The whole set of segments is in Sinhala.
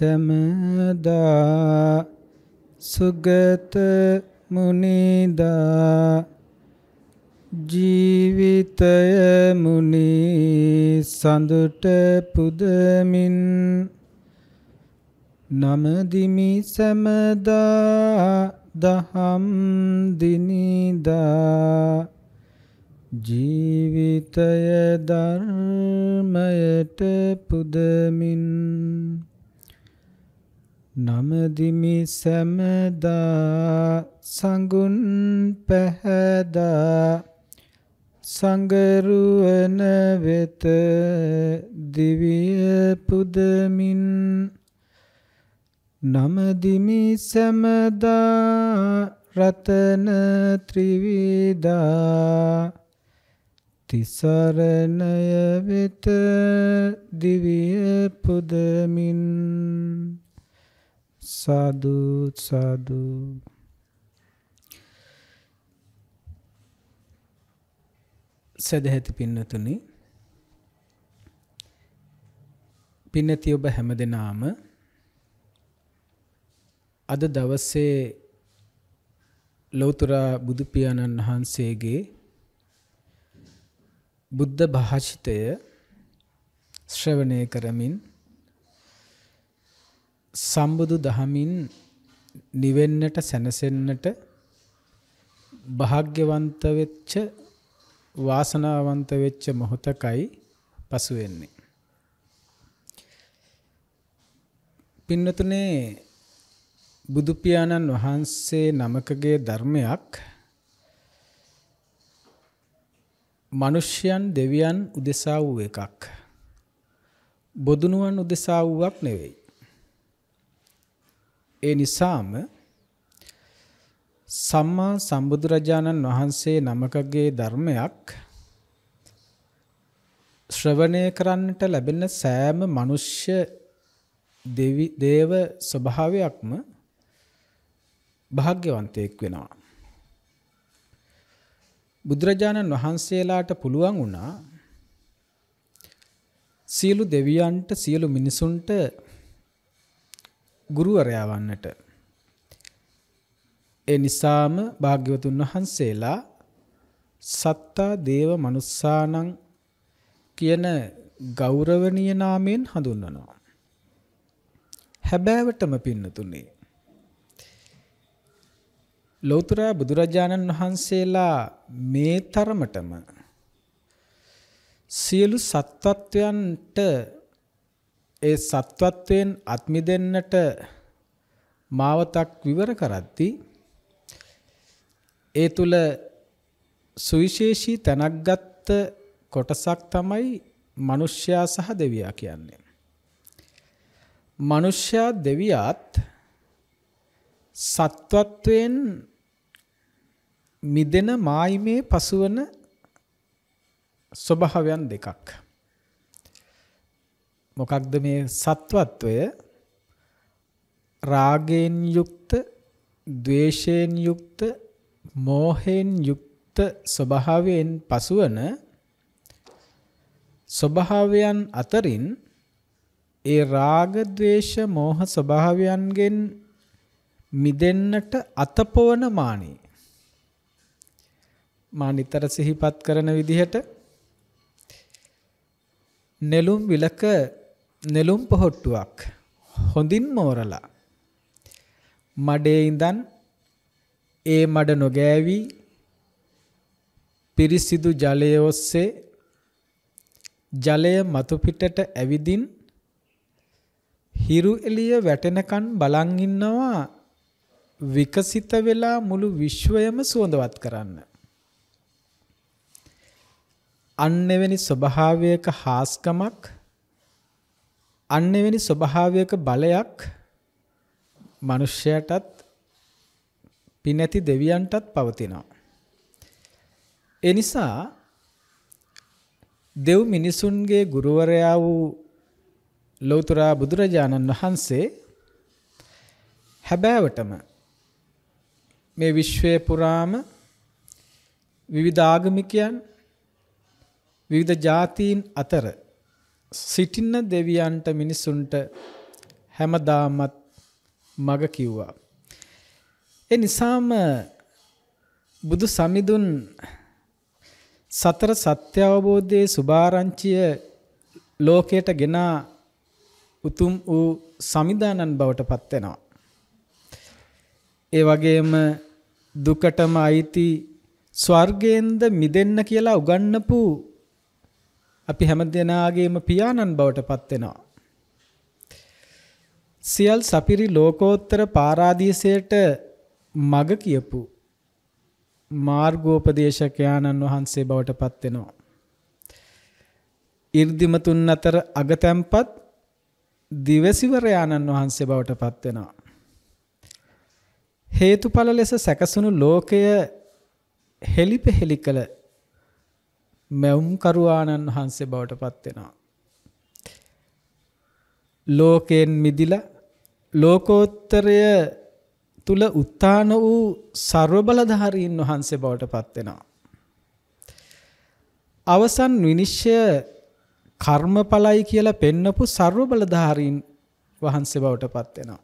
සමදා සුගත මුනිදා ජීවිතය මුනි සඳුට පුදමින් නමදිමි සමදා දහම් දිනිදා ජීවිතය ධර්මයට පුදමින් නමදිමි සැමදා සඟුන් පැහැදා සංගරුවන වෙත දිවිය පුදමින් නමදිමි සැමදා රතන ත්‍රිවිධා තිසරණය වෙත දිවිය පුදමින් සාදු සාදු සදැහැති පින්නතුනි පින්නති ඔබ හැමදෙනාම අද දවසේ ලෞතර බුදු පියාණන් වහන්සේගේ බුද්ධ භාෂිතය ශ්‍රවණය කරමින් සම්බුදු දහමින් නිවෙන්නට සැනසෙන්නට භාග්‍යවන්ත වෙච්ච වාසනාවන්ත වෙච්ච මොහොතකයි පසු වෙන්නේ. පින්නතුනේ බුදු පියාණන් වහන්සේ නමකගේ ධර්මයක් මිනිස්යන් දෙවියන් උදෙසා වූ එකක්. බොදුනුවන් උදෙසා වූවක් නෙවෙයි. ඒ නිසාම සම්මා සම්බුදුරජාණන් වහන්සේ නමකගේ ධර්මයක් ශ්‍රවණය කරන්නට ලැබෙන සෑම මිනිස්්‍ය දෙවි දේව ස්වභාවයක්ම භාග්‍යවන්තයෙක් වෙනවා. බුදුරජාණන් වහන්සේලාට පුළුවන් වුණා සියලු දෙවියන්ට සියලු මිනිසුන්ට ගුරුවරයා වන්නට. ඒ නිසාම භාග්‍යවතුන් වහන්සේලා සත්තා දේව මනුස්සානං කියන ගෞරවනීය නාමයෙන් හඳුන්වනවා. හැබෑවටම පින්නතුනේ ලෞතර බුදුරජාණන් වහන්සේලා මේ තරමටම සියලු සත්වත්වයන්ට ඒ සත්වත්වයෙන් අත්මිදෙන්නට මාවතක් විවර කරද්දී ඒ තුල සුවිශේෂී තැනක් ගත්ත කොටසක් තමයි මිනිස්යා සහ දෙවියා කියන්නේ. මිනිස්යා දෙවියාත් සත්වත්වයෙන් මිදෙන මායිමේ පසුවන ස්වභාවයන් දෙකක්. මොකක්ද මේ සත්වත්වය රාගයෙන් යුක්ත ද්වේෂයෙන් යුක්ත මෝහයෙන් යුක්ත ස්වභාවයෙන් පසුවන ස්වභාවයන් අතරින් ඒ රාග ద్వේෂ මෝහ ස්වභාවයන්ගෙන් මිදෙන්නට අතපොවන මානෙ මා නිතර සිහිපත් කරන විදිහට නෙළුම් විලක නෙළුම් පොහට්ටුවක් හොඳින් මෝරලා මඩේ ඉඳන් ඒ මඩ නොගෑවි පිරිසිදු ජලය ඔස්සේ ජලය මතු පිටට ඇවිදින් හිරු එළිය වැටෙනකන් බලන් ඉන්නවා විකසිත වෙලා මුළු විශ්වයම සුවඳවත් කරන්න. අන්නෙවැනි ස්වභාවයක හාස්කමක් අන්න එවැනි ස්වභාවයක බලයක් මිනිස්සයටත් පිනැති දෙවියන්ටත් පවතිනවා. ඒ නිසා දෙව් මිනිසුන්ගේ ගුරුවරයා වූ ලෞතර බුදුරජාණන් වහන්සේ හැබෑවටම මේ විශ්වය පුරාම විවිධ ආගමිකයන් විවිධ ජාතීන් අතර සිටින දෙවියන්ට මිනිසුන්ට හැමදාමත් මග කිව්වා. ඒ නිසාම බුදු සමිඳුන් සතර සත්‍ය අවබෝධයේ සුභාරංචිය ලෝකයට ගෙනා උතුම් වූ සමිදානන් බවට පත් වෙනවා. ඒ වගේම දුකටම අයිති ස්වර්ගයෙන්ද මිදෙන්න කියලා උගන්වපු අපි හැම දෙනාගේම පියාණන් බවට පත්වෙනවා. සියල් සපිරි ලෝකෝත්තර පාරාදීසයට මග කියපු මාර්ගෝපදේශකයාණන් වහන්සේ බවට පත්වෙනවා. ඉර්දිමතුන් අතර අගතැම්පත් දිවසිවරයාණන් වහන්සේ බවට පත්වෙනවා. හේතුඵල ලෙස සැකසුණු ලෝකය හෙලිපෙහෙලි කළ මැවුම්කරු ආනන් වහන්සේ බවට පත් වෙනවා. ලෝකයෙන් මිදිලා ලෝකෝත්තරය තුල උත්තාන වූ ਸਰව බලධාරීන් වහන්සේ බවට පත් වෙනවා. අවසන් විනිශ්චය කර්මඵලයි කියලා පෙන්නපු ਸਰව බලධාරීන් වහන්සේ බවට පත් වෙනවා.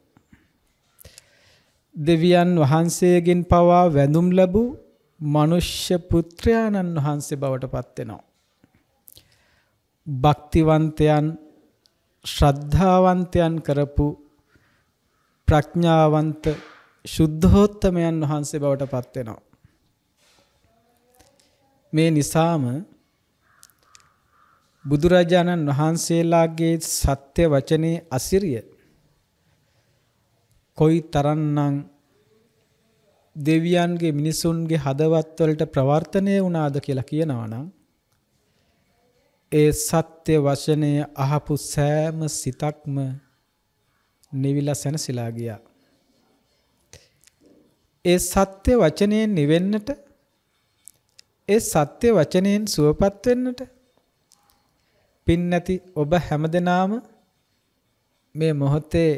දෙවියන් වහන්සේගෙන් පවා වැඳුම් ලැබූ මනුෂ්‍ය පුත්‍රයාණන් වහන්සේ බවට පත් වෙනවා. භක්තිවන්තයන් ශ්‍රද්ධාවන්තයන් කරපු ප්‍රඥාවන්ත සුද්ධෝත්තමයන් වහන්සේ බවට පත් වෙනවා. මේ නිසාම බුදුරජාණන් වහන්සේලාගේ සත්‍ය වචනේ අසිරිය කොයි තරන්නම් දෙවියන්ගේ මිනිසුන්ගේ හදවත්වලට ප්‍රවර්තනය වුණාද කියලා කියනවනම් ඒ සත්‍ය වචනය අහපු සෑම සිතක්ම නිවිලා සැනසීලා ගියා. ඒ සත්‍ය වචනයෙන් නිවෙන්නට ඒ සත්‍ය වචනයෙන් සුවපත් වෙන්නට පින් නැති ඔබ හැමදෙනාම මේ මොහොතේ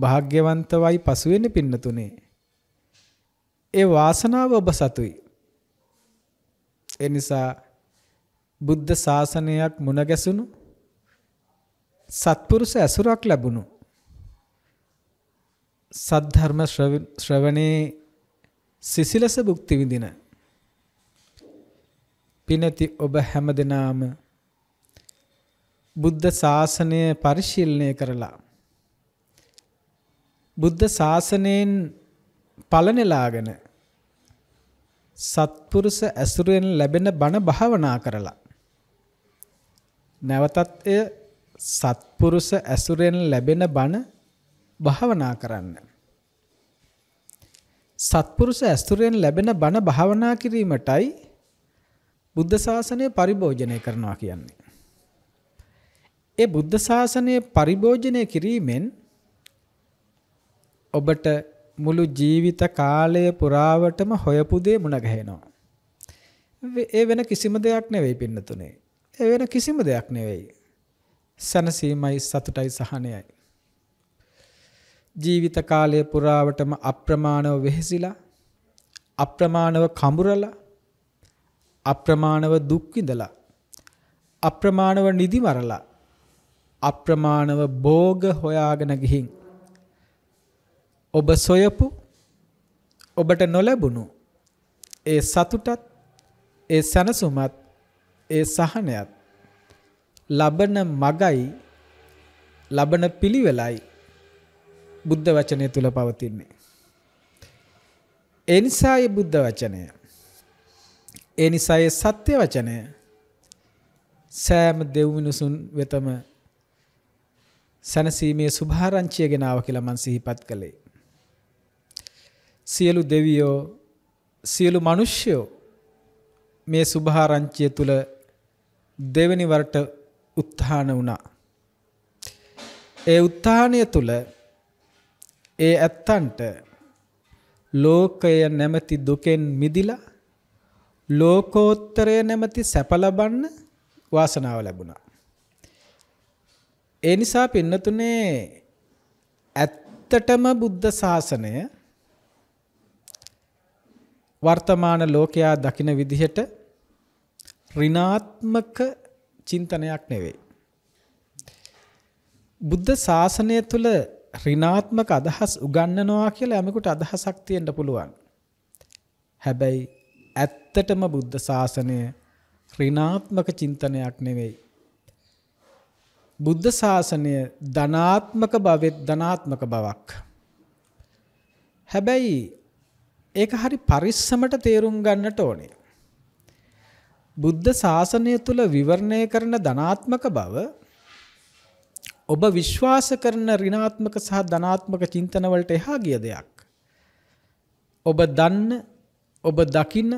භාග්‍යවන්තවයි පසුවෙන්නේ පින්නතුනේ. ඒ වාසනාව ඔබ සතුයි. ඒ නිසා බුද්ධ ශාසනයක් මුණ ගැසුණු සත්පුරුෂ ඇසුරක් ලැබුණු සද්ධර්ම ශ්‍රවණේ සිසිලස භුක්ති විඳින පිනති ඔබ හැමදෙනාම බුද්ධ ශාසනය පරිශීලනය කරලා බුද්ධ ශාසනයෙන් පලනෙලාගෙන සත්පුරුෂ ඇසුරෙන් ලැබෙන බණ භාවනා කරලා නැවතත් එය සත්පුරුෂ ඇසුරෙන් ලැබෙන බණ භාවනා කරන්න. සත්පුරුෂ ඇසුරෙන් ලැබෙන බණ භාවනා කිරීමටයි බුද්ධ ශාසනය පරිභෝජනය කරනවා කියන්නේ. ඒ බුද්ධ ශාසනය පරිභෝජනය කිරීමෙන් ඔබට මුළු ජීවිත කාලය පුරාවටම හොයපු දේ මුණ ගැහෙනවා. ඒ වෙන කිසිම දෙයක් නෙවෙයි පින්නතුනේ. ඒ වෙන කිසිම දෙයක් නෙවෙයි. සනසීමයි සතුටයි සහනයයි. ජීවිත කාලය පුරාවටම අප්‍රමාණව වෙහෙසිලා අප්‍රමාණව කඹරලා අප්‍රමාණව දුක් විඳලා අප්‍රමාණව නිදිමරලා අප්‍රමාණව භෝග හොයාගෙන ගිහින් ඔබ සොයපු ඔබට නොලැබුණු ඒ සතුටත් ඒ සැනසුමත් ඒ සහනයත් ලබන මගයි ලබන පිළිවෙලයි බුද්ධ වචනය තුල පවතින්නේ. ඒ නිසායි බුද්ධ වචනය. ඒ නිසායි සත්‍ය වචනය සෑම දෙව් මිනිසුන් වෙතම සැනසීමේ සුභාරංචිය ගෙනාව කියලා මම සිහිපත් කළේ. සියලු දෙවියෝ සියලු මිනිස්සයෝ මේ සුභාරංචිය තුල දෙවෙනි වරට උත්හාන වුණා. ඒ උත්හානය තුල ඒ ඇත්තන්ට ලෝකය නැමැති දුකෙන් මිදිලා ලෝකෝත්තරය නැමැති සැප ලබන්න වාසනාව ලැබුණා. ඒ නිසා පින්නතුනේ ඇත්තටම බුද්ධ ශාසනය වර්තමාන ලෝකයා දකින විදිහට ඍණාත්මක චින්තනයක් නෙවෙයි. බුද්ධ ශාසනය තුල ඍණාත්මක අදහස් උගන්වනවා කියලා යමෙකුට අදහසක් තියෙන්න පුළුවන්. හැබැයි ඇත්තටම බුද්ධ ශාසනය ඍණාත්මක චින්තනයක් නෙවෙයි. බුද්ධ ශාසනය ධනාත්මක බවෙත් ධනාත්මක බවක්. හැබැයි ඒක හරි පරිස්සමට තේරුම් ගන්නට ඕනේ. බුද්ධ ශාසනය තුල විවරණය කරන ධනාත්මක බව ඔබ විශ්වාස කරන ඍණාත්මක සහ ධනාත්මක චින්තන වලට එහා ගිය දෙයක්. ඔබ දන්න, ඔබ දකින,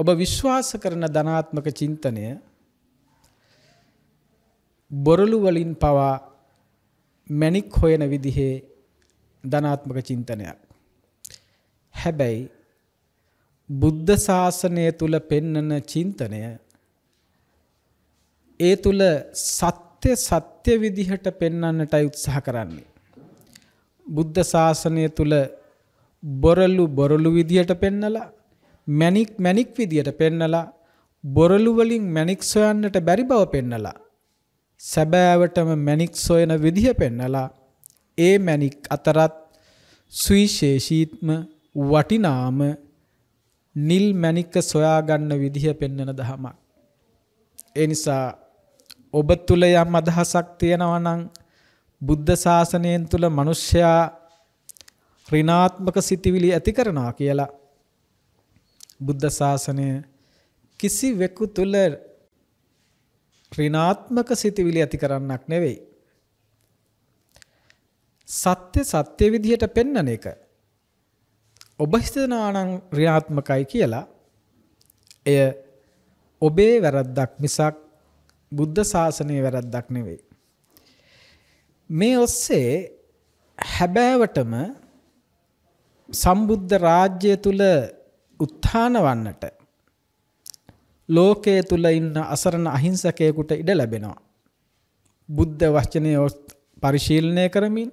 ඔබ විශ්වාස කරන ධනාත්මක චින්තනය බොරළු වලින් පවා මැණික් හොයන විදිහේ ධනාත්මක චින්තනයක්. හැබැයි බුද්ධ ශාසනය තුල පෙන්නන චින්තනය ඒ තුල සත්‍ය සත්‍ය විදිහට පෙන්වන්නටයි උත්සාහ කරන්නේ. බුද්ධ ශාසනය තුල බොරළු බොරළු විදිහට පෙන්නලා මැණික් මැණික් විදියට පෙන්නලා බොරළු වලින් මැණික් සොයන්නට බැරි බව පෙන්නලා සැබෑවටම මැණික් සොයන විදිය පෙන්නලා ඒ මැණික් අතරත් සුවිශේෂීත්ම වටිනාම නිල් මණික සොයා ගන්න විදිහ පෙන්වන දහමක්. ඒ නිසා ඔබ තුල යම් අදහසක් තියෙනවා නම් බුද්ධ ශාසනයෙන් තුල මිනිස්සයා ඍණාත්මක සිතිවිලි ඇති කරනවා කියලා බුද්ධ ශාසනය කිසිවෙකු තුල ඍණාත්මක සිතිවිලි ඇති කරන්නක් නෙවෙයි. සත්‍ය සත්‍ය විදිහට පෙන්වන එක. ඔබ හිතනානම් ඍණාත්මකයි කියලා එය ඔබේ වැරද්දක් මිසක් බුද්ධ ශාසනයේ වැරද්දක් නෙවෙයි. මේ ඔස්සේ හැබෑවටම සම්බුද්ධ රාජ්‍ය තුල උත්ථාන වන්නට ලෝකයේ තුල ඉන්න අසරණ අහිංසකයෙකුට ඉඩ ලැබෙනවා. බුද්ධ වචනය පරිශීලනය කරමින්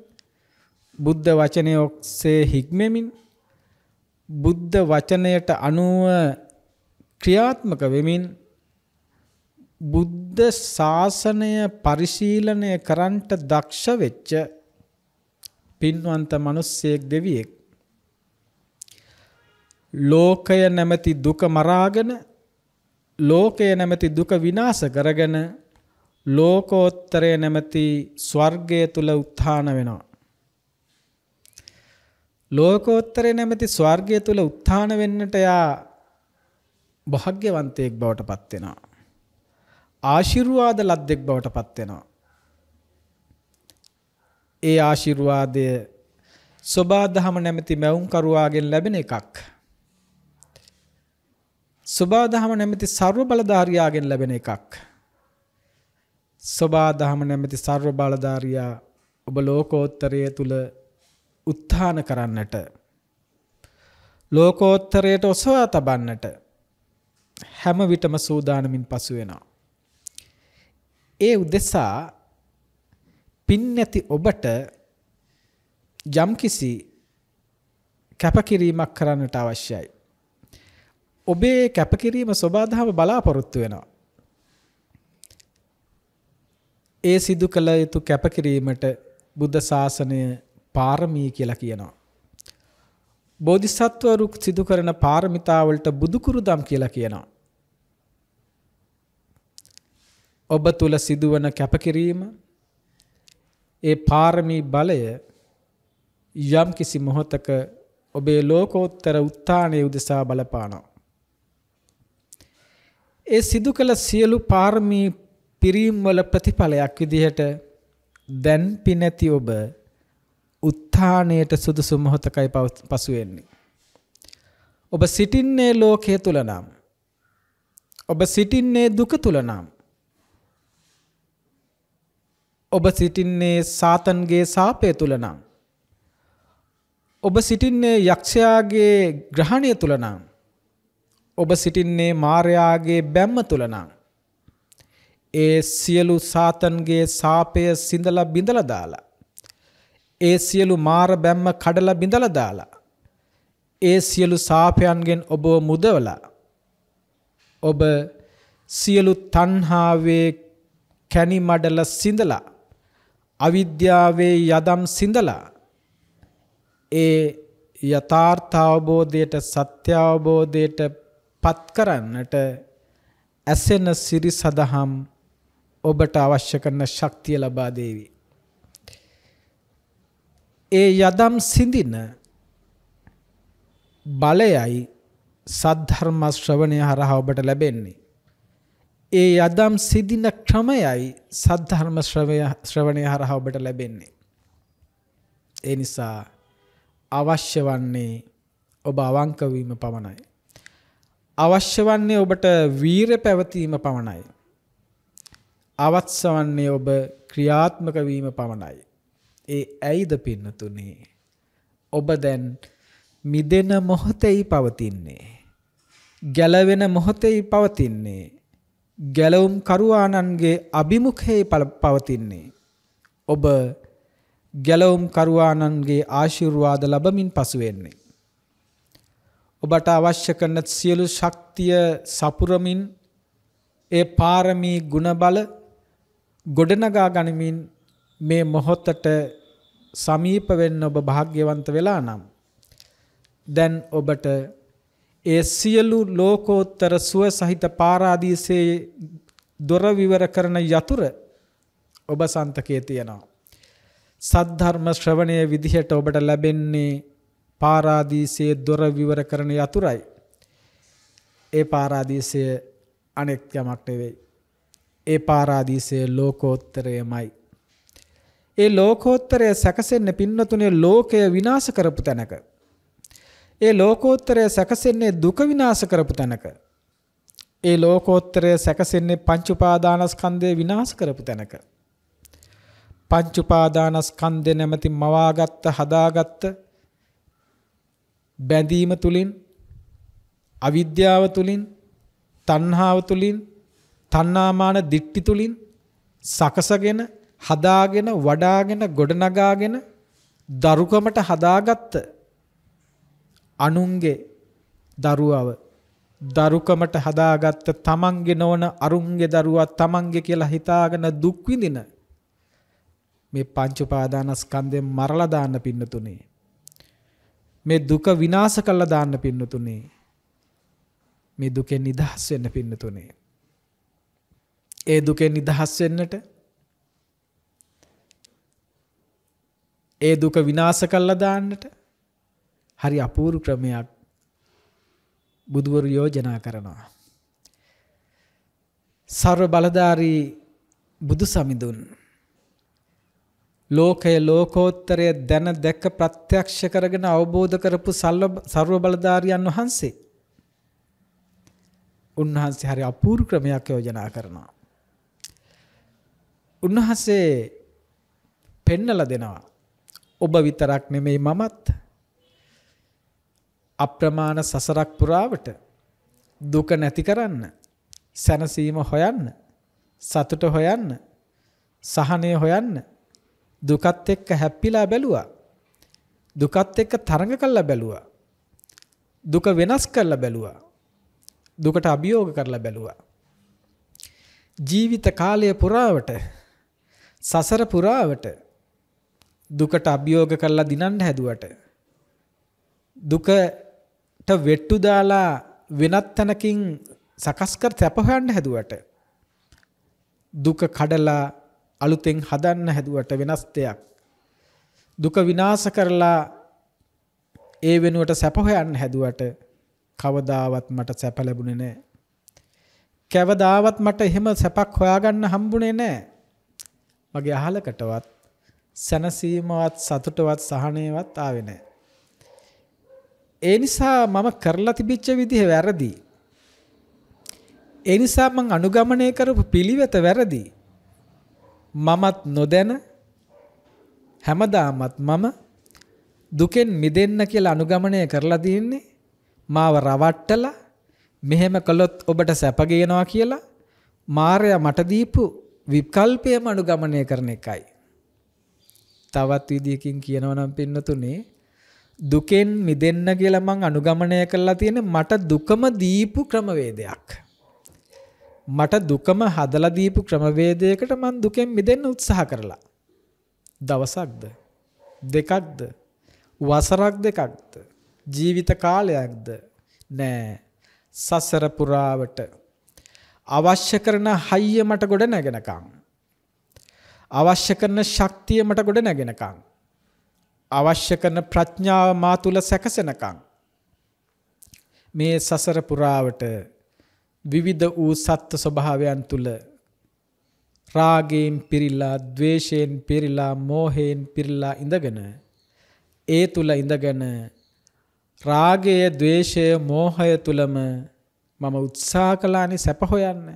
බුද්ධ වචනය ඔස්සේ හික්මෙමින් බුද්ධ වචනයට අනුව ක්‍රියාත්මක වෙමින් බුද්ධ ශාසනය පරිශීලනය කරන්නට දක්ෂ වෙච්ච පින්වන්ත මිනිස්සෙක් දෙවියෙක් ලෝකය නැමැති දුක මරාගෙන ලෝකය නැමැති දුක විනාශ කරගෙන ලෝකෝත්තරය නැමැති ස්වර්ගය තුල උත්හාන වෙනවා ලෝකෝත්තරේ නැමැති ස්වර්ගය තුල උත්ථාන වෙන්නට යා භාග්‍යවන්තයෙක් බවට පත් වෙනවා. ආශිර්වාද ලද්දෙක් බවට පත් වෙනවා. ඒ ආශිර්වාදය සබා දහම නැමැති මැවුම් කරුවාගෙන් ලැබෙන එකක්. සබා දහම නැමැති ਸਰව බලධාරියාගෙන් ලැබෙන එකක්. සබා දහම නැමැති ਸਰව බලධාරියා ඔබ ලෝකෝත්තරය තුල උත්ථාන කරන්නට ලෝකෝත්තරයට ඔසවා තබන්නට හැම විටම සූදානමින් පසු වෙනවා. ඒ උදෙසා පින් නැති ඔබට යම්කිසි කැපකිරීමක් කරන්නට අවශ්‍යයි. ඔබේ කැපකිරීම සබාධාව බලාපොරොත්තු වෙනවා. ඒ සිදු කළ යුතු කැපකිරීමට බුද්ධ ශාසනය පාරමී කියලා කියනවා. බෝධිසත්වරු සිදු කරන පාරමිතාවලට බුදුකුරුදම් කියලා කියනවා. ඔබ තුල සිදුවන කැපකිරීම ඒ පාරමී බලය යම් කිසි මොහොතක ඔබේ ලෝකෝත්තර උත්ථානයේ උදෙසා බලපානවා. ඒ සිදු කළ සියලු පාරමී පිරීම් වල ප්‍රතිඵලයක් විදිහට දැන් පිනැති ඔබ උත්ථානයට සුදුසු මොහොතකයි පසු වෙන්නේ. ඔබ සිටින්නේ ලෝකයේ තුල නම් ඔබ සිටින්නේ දුක තුල නම් ඔබ සිටින්නේ සාතන්ගේ සාපය තුල නම් ඔබ සිටින්නේ යක්ෂයාගේ ග්‍රහණය තුල නම් ඔබ සිටින්නේ මාරයාගේ බැම්ම තුල නම් ඒ සියලු සාතන්ගේ සාපය සිඳලා බිඳලා දාලා ඒ සියලු මාර බැම්ම කඩලා බිඳලා දාලා ඒ සියලු සාපයන්ගෙන් ඔබව මුදවලා ඔබ සියලු තණ්හාවේ කැණි මඩල සිඳලා අවිද්‍යාවේ යදම් සිඳලා ඒ යථාර්ථ අවබෝධයට සත්‍ය අවබෝධයට පත් කරන්නට ඇසෙන සිරි සදහම් ඔබට අවශ්‍ය කරන ශක්තිය ලබා දේවි. ඒ යදම් සිඳින බලයයි සද්ධර්ම ශ්‍රවණය හරහා ඔබට ලැබෙන්නේ. ඒ යදම් සිඳින ක්‍රමයයි සද්ධර්ම ශ්‍රවණය හරහා ඔබට ලැබෙන්නේ. ඒ නිසා අවශ්‍ය වන්නේ ඔබ අවංක වීම පමණයි. අවශ්‍ය වන්නේ ඔබට වීර පැවතීම පමණයි. අවත්ස වන්නේ ඔබ ක්‍රියාත්මක වීම පමණයි. ඒ ඇයිද පින්නතුනේ ඔබ දැන් මිදෙන මොහොතෙයි පවතින්නේ ගැලවෙන මොහොතෙයි පවතින්නේ ගැලවුම් කරුවාණන්ගේ අභිමුඛයේ පවතින්නේ ඔබ ගැලවුම් කරුවාණන්ගේ ආශිර්වාද ලැබමින් පසු වෙන්නේ ඔබට අවශ්‍ය කරන සියලු ශක්තිය සපුරමින් ඒ පාරමී ගුණබල ගොඩනගා ගනිමින් මේ මොහොතට සමීප වෙන්න ඔබ වාග්යවන්ත වෙලා නම් දැන් ඔබට ඒ සියලු ලෝකෝත්තර සුව සහිත පාරාදීසයේ දොර විවර කරන යතුරු ඔබ සන්තකයේ තියෙනවා. සද්ධර්ම ශ්‍රවණය විදිහට ඔබට ලැබෙන්නේ පාරාදීසයේ දොර විවර කරන යතුරුයි. ඒ පාරාදීසය අනෙක් යමක් නෙවෙයි. ඒ පාරාදීසයේ ලෝකෝත්තරයමයි. ඒ ලෝකෝත්තරය සැකසෙන්නේ පින්නතුනේ ලෝකය විනාශ කරපු තැනක. ඒ ලෝකෝත්තරය සැකසෙන්නේ දුක විනාශ කරපු තැනක. ඒ ලෝකෝත්තරය සැකසෙන්නේ පංච උපාදානස්කන්ධය විනාශ කරපු තැනක. පංච උපාදානස්කන්ධය නැමැති මවාගත්ත හදාගත්ත බැඳීම තුලින් අවිද්‍යාව තුලින් තණ්හාව තුලින් තණ්හාමාන දිට්ටි තුලින් සකසගෙන හදාගෙන වඩාගෙන ගොඩනගාගෙන දරුකමට හදාගත්ත අනුන්ගේ දරුවව දරුකමට හදාගත්ත තමන්ගේ නොවන අරුන්ගේ දරුවා තමන්ගේ කියලා හිතාගෙන දුක් විඳින මේ පංච උපාදානස්කන්ධයෙන් මරලා දාන්න පින්නතුනේ මේ දුක විනාශ කළා දාන්න පින්නතුනේ මේ දුකෙන් නිදහස් වෙන්න පින්නතුනේ ඒ දුකෙන් නිදහස් වෙන්නට ඒ දුක විනාශ කරලා දාන්නට හරි අපූර්ව ක්‍රමයක් බුදුවරු යෝජනා කරනවා. ਸਰව බලධාරී බුදු සමිඳුන් ලෝකය ලෝකෝත්තරය දැන දැක ප්‍රත්‍යක්ෂ කරගෙන අවබෝධ කරපු ਸਰව බලධාරියන් වහන්සේ උන්වහන්සේ හරි අපූර්ව ක්‍රමයක් යෝජනා කරනවා. උන්වහන්සේ පෙන්නලා දෙනවා ඔබ විතරක් නෙමෙයි මමත් අප්‍රමාණ සසරක් පුරාවට දුක නැති කරන්න සැනසීම හොයන්න සතුට හොයන්න සහනය හොයන්න දුකත් එක්ක හැප්පිලා බැලුවා දුකත් එක්ක තරඟ කළා බැලුවා දුක වෙනස් කරලා බැලුවා දුකට අභියෝග කරලා බැලුවා ජීවිත කාලය පුරාවට සසර පුරාවට දුකට අභියෝග කරලා දිනන්න හැදුවට දුකට වෙට්ටු දාලා වෙනත් තැනකින් සකස් කර සැප හොයන්න හැදුවට දුක කඩලා අලුතෙන් හදන්න හැදුවට වෙනස් දෙයක් දුක විනාශ කරලා ඒ වෙනුවට සැප හොයන්න හැදුවට කවදාවත් මට සැප ලැබුණේ නැහැ. කවදාවත් මට එහෙම සැපක් හොයාගන්න හම්බුනේ නැහැ. මගේ අහලකටවත් සැනසීමවත් සතුටවත් සහනයවත් ආවේ නැහැ. ඒ නිසා මම කරලා තිබිච්ච විදිහ වැරදි. ඒ නිසා මං අනුගමනය කරපු පිළිවෙත වැරදි. මමත් නොදැන හැමදාමත් මම දුකෙන් මිදෙන්න කියලා අනුගමනය කරලා තින්නේ මාව රවට්ටලා මෙහෙම කළොත් ඔබට සැප කියලා මාර්යා මට දීපු විකල්පයම අනුගමනය කරන එකයි. තවත් විදියකින් කියනවා නම් පින්නතුනේ දුකෙන් මිදෙන්න කියලා මං අනුගමනය කරලා තියෙන මට දුකම දීපු ක්‍රමවේදයක්. මට දුකම හදලා දීපු ක්‍රමවේදයකට මං දුකෙන් මිදෙන්න උත්සාහ කරලා. දවසක්ද දෙකක්ද වසරක් දෙකක්ද ජීවිත කාලයක්ද නෑ සසර පුරාවට අවශ්‍ය කරන හයිය මට ගොඩ නැගෙනකම් අවශ්‍ය කරන ශක්තිය මට ගොඩ නැගෙනකම් අවශ්‍ය කරන ප්‍රඥාව මා තුල සැකසෙනකම් මේ සසර පුරාවට විවිධ වූ සත්ත්ව ස්වභාවයන් තුල රාගයෙන් පිරීලා ద్వේෂයෙන් පිරීලා මෝහයෙන් පිරීලා ඉඳගෙන ඒ තුල ඉඳගෙන රාගය, ద్వේෂය, මෝහය තුලම මම උත්සාහ කළානේ සැප හොයන්න.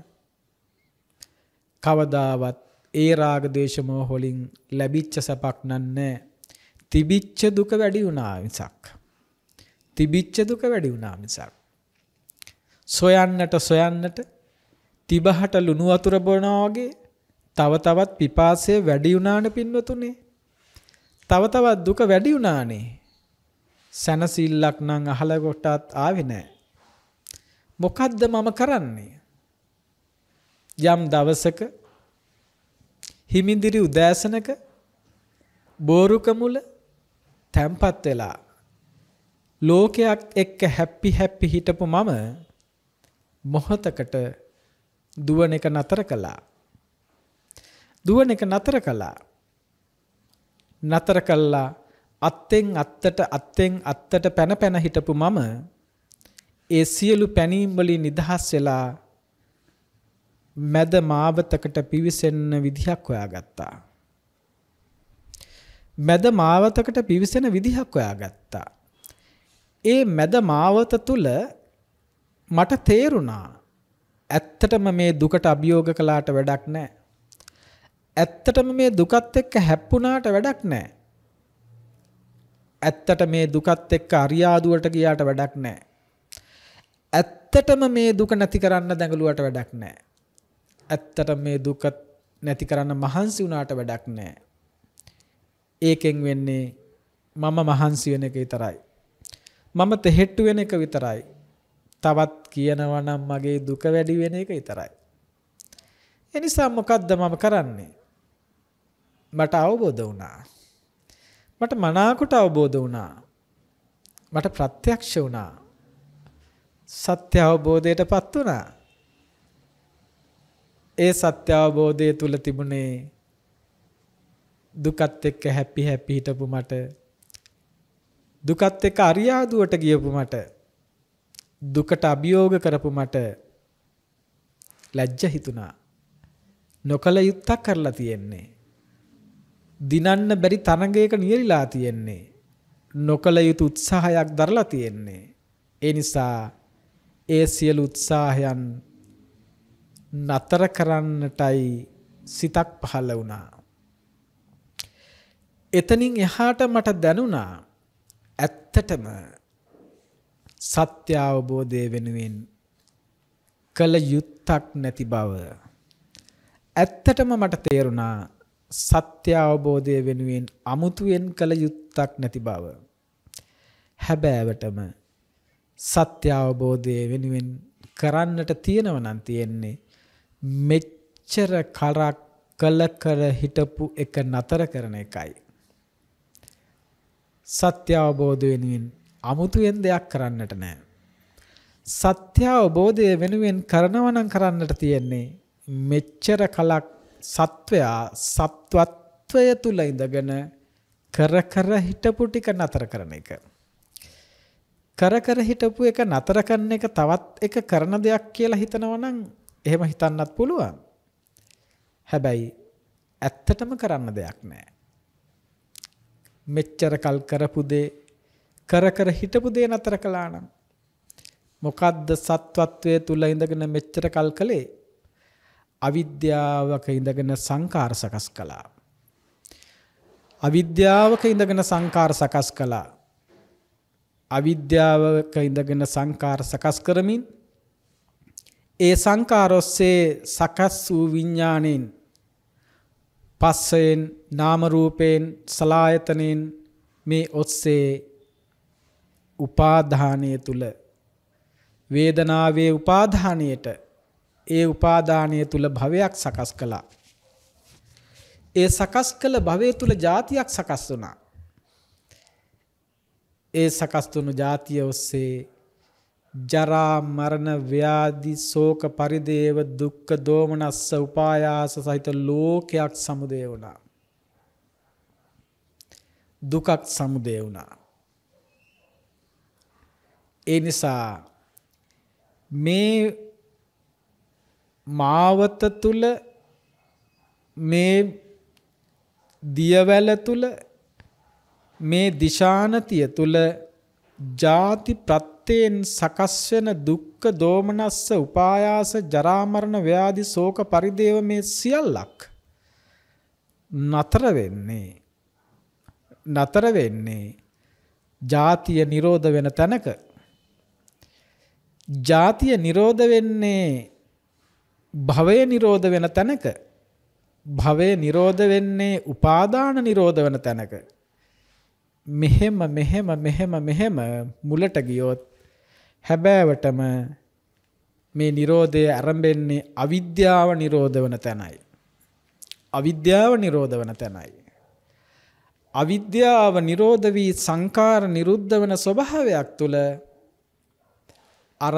කවදාවත් ඒ රාග දේශ මොහ වලින් ලැබිච්ච සැපක් නන්නේ තිබිච්ච දුක වැඩි වුණා මිසක් තිබිච්ච දුක වැඩි වුණා මිසක් සොයන්නට සොයන්නට තිබහට ලුණු වතුර බොනවා වගේ තව තවත් පිපාසය වැඩි වුණාන පින්වතුනේ තව තවත් දුක වැඩි වුණානේ සැනසෙල්ලක් නම් අහල කොටත් ආවේ නැහැ. මොකද්ද මම කරන්නේ? යම් දවසක හිමිදිරි උදෑසනක බෝරුක මුල තැම්පත් වෙලා ලෝකයක් එක්ක හැපි හැපි හිටපු මම මොහතකට දුවන එක නතර කළා. දුවන එක නතර කළා. නතර කළා අත්තෙන් අත්තට අත්තෙන් අත්තට පැන පැන හිටපු මම ඒ සියලු පැනීම් වලින් නිදහස් වෙලා මැද මාවතකට පිවිසෙන්න විදිහක් හොයාගත්තා. මැද මාවතකට පිවිසෙන විදිහක් හොයාගත්තා. ඒ මැද මාවත තුල මට තේරුණා ඇත්තටම මේ දුකට අභියෝග කළාට වැඩක් නැහැ. ඇත්තටම මේ දුකත් එක්ක හැප්පුණාට වැඩක් නැහැ. ඇත්තට මේ දුකත් එක්ක අරියාදුවට ගියාට වැඩක් නැහැ. ඇත්තටම මේ දුක නැති කරන්න දඟලුවට වැඩක් නැහැ. ඇත්තට මේ දුක නැති කරන්න මහන්සි වුණාට වැඩක් නැහැ. ඒකෙන් වෙන්නේ මම මහන්සි වෙන එක විතරයි. මම තෙහෙට්ටු වෙන එක විතරයි. තවත් කියනවා නම් මගේ දුක වැඩි වෙන එක විතරයි. ඒ නිසා මොකද්ද මම කරන්නේ? මට අවබෝධ වුණා. මට මනාකොට අවබෝධ වුණා. මට ප්‍රත්‍යක්ෂ වුණා. සත්‍ය අවබෝධයටපත් වුණා. ඒ සත්‍ය අවබෝධය තුල තිබුණේ දුකත් එක්ක හැපි හැපි හිටපු මට දුකත් එක්ක අරියාදුවට ගියපු මට දුකට අභියෝග කරපු මට ලැජ්ජ හිතුණා නොකල යුත්තක් කරලා තියෙන්නේ දිනන්න බැරි තරඟයක නියරිලා තියෙන්නේ නොකල යුතු උත්සාහයක් දරලා තියෙන්නේ ඒ නිසා ඒ සියලු උත්සාහයන් නතර කරන්නටයි සිතක් පහළ වුණා. එතනින් එහාට මට දැනුණා ඇත්තටම සත්‍ය අවබෝධය වෙනුවෙන් කළ යුත්තක් නැති බව. ඇත්තටම මට තේරුණා සත්‍ය අවබෝධය වෙනුවෙන් අමුතුවෙන් කළ යුත්තක් නැති බව. හැබෑවටම සත්‍ය අවබෝධය වෙනුවෙන් කරන්නට තියෙනව නම් තියෙන්නේ මෙච්චර කරක් කළ කර හිටපු එක නතර කරන එකයි. සත්‍ය අවබෝධ වෙනුවෙන් අමුතුවෙන් දෙයක් කරන්නට නෑ. සත්‍ය අවබෝධය වෙනුවෙන් කරනව නම් කරන්නට තියෙන්නේ මෙච්චර කලක් සත්වයා සත්වත්වය තුල ඉඳගෙන කර කර හිටපු ටික නතර කරන එක. කර කර හිටපු එක නතර කරන එක තවත් එක කරන දෙයක් කියලා හිතනවා නම් එහෙම හිතන්නත් පුළුවන්. හැබැයි ඇත්තටම කරන්න දෙයක් නැහැ. මෙච්චර කල් කරපු දේ කර කර හිටපු දේ නතර කළා නම් මොකද්ද සත්වත්වයේ තුල ඉඳගෙන මෙච්චර කල් කළේ? අවිද්‍යාවක ඉඳගෙන සංකාර සකස් කළා. අවිද්‍යාවක ඉඳගෙන සංකාර සකස් කළා. අවිද්‍යාවක ඉඳගෙන සංකාර සකස් කරමින් ඒ සංකාරොස්සේ සකස් වූ විඤ්ඥානයෙන් පස්සයෙන් නාමරූපයෙන් සලායතනයෙන් මේ ඔස්සේ උපාධානය තුළ වේදනාවේ උපාධානයට ඒ උපාධානය තුළ භවයක් සකස් කළා. ඒ සකස් කළ භවය තුළ ජාතියක් සකස් වුණා. ඒ සකස්තුුණු ජාතිය ඔස්සේ ජරා මරණ ව්‍යාධි ශෝක පරිදේව දුක්ඛ දෝමනස්ස උපායාස සහිත ලෝකයක් සමුදය වුණා දුකක් සමුදය වුණා ඒ නිසා මේ මාවත තුල මේ දියවැල තුල මේ දිශානතිය තුල ಜಾති ප්‍රත්‍ය අත්තේන් සකස් වෙන දුක්ඛ දෝමනස්ස උපායාස ජරා මරණ ව්‍යාධි ශෝක පරිදේව මේ සියල්ලක් නතර වෙන්නේ නතර වෙන්නේ ජාතිය නිරෝධ වෙන තැනක ජාතිය නිරෝධ වෙන්නේ භවය නිරෝධ වෙන තැනක භවය නිරෝධ වෙන්නේ උපාදාන නිරෝධ වෙන තැනක මෙහෙම මෙහෙම මෙහෙම මෙහෙම මුලට ගියොත් හැබෑවටම මේ Nirodhe ආරම්භෙන්නේ අවිද්‍යාව නිරෝධ වන තැනයි. අවිද්‍යාව නිරෝධ වන තැනයි. අවිද්‍යාව නිරෝධ වී සංකාර නිරුද්ධ වන ස්වභාවයක් තුල අර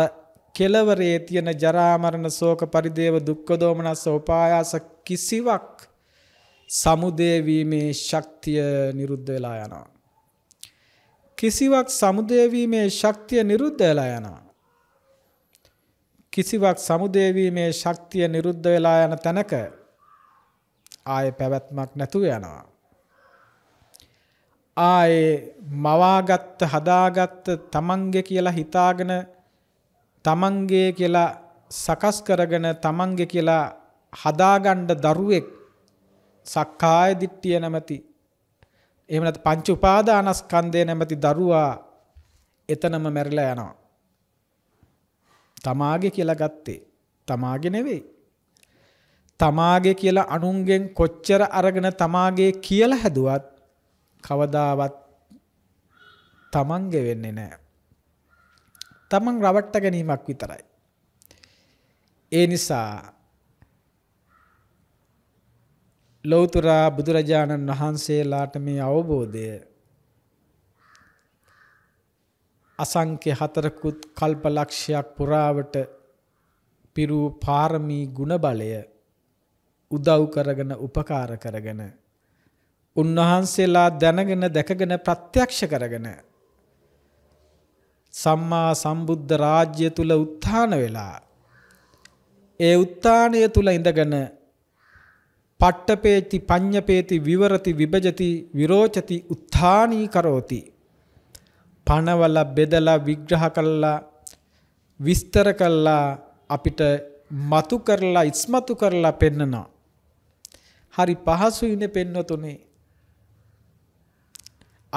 කෙලවරේ තියෙන ජරා මරණ ශෝක පරිදේව දුක්ඛ දෝමනස උපායාස කිසිවක් සමුදේ වීමේ ශක්තිය නිරුද්ධ වෙලා යනවා. කිසිවක් සමුදේවීමේ ශක්තිය නිරුද්ධ වෙලා යනවා. කිසිවක් සමුදේවීමේ ශක්තිය නිරුද්ධ වෙලා යන තැනක ආයේ පැවැත්මක් නැතුව යනවා. ආයේ මවාගත්ත හදාගත්ත තමන්ගේ කියලා හිතාගෙන තමන්ගේ කියලා සකස් කරගෙන තමන්ගේ කියලා හදාගන්න දරුවෙක් සක්කාය දිට්ඨිය නැමැති එහෙම නැත්නම් පංච උපාදානස්කන්ධය නැමැති දරුවා එතනම මැරිලා යනවා. තමාගේ කියලා ගත්තේ තමාගේ නෙවෙයි. තමාගේ කියලා අනුන්ගෙන් කොච්චර අරගෙන තමාගේ කියලා හැදුවත් කවදාවත් තමන්ගේ වෙන්නේ නැහැ. තමන් රවට්ට ගැනීමක් විතරයි. ඒ නිසා ලෞතුරා බුදුරජාණන් වහන්සේලාට මේ අවබෝධය අසංඛ්‍ය හතරකුත් කල්පලක්ෂයක් පුරාවට පිරු පාරමී ගුණ බලය උදව් කරගෙන උපකාර කරගෙන උන්වහන්සේලා දැනගෙන දැකගෙන ප්‍රත්‍යක්ෂ කරගෙන සම්මා සම්බුද්ධ රාජ්‍ය තුල උත්ථාන වෙලා ඒ උත්ථානය තුල ඉඳගෙන පට්ටපේති පඤ්ඤපේති විවරති විභජති විරෝචති උත්ථානී කරෝති පණවල බෙදලා විග්‍රහ කළා විස්තර කළා අපිට මතු කරලා ඉස්මතු කරලා පෙන්නනවා හරි පහසුයිනේ පෙන්වතුනේ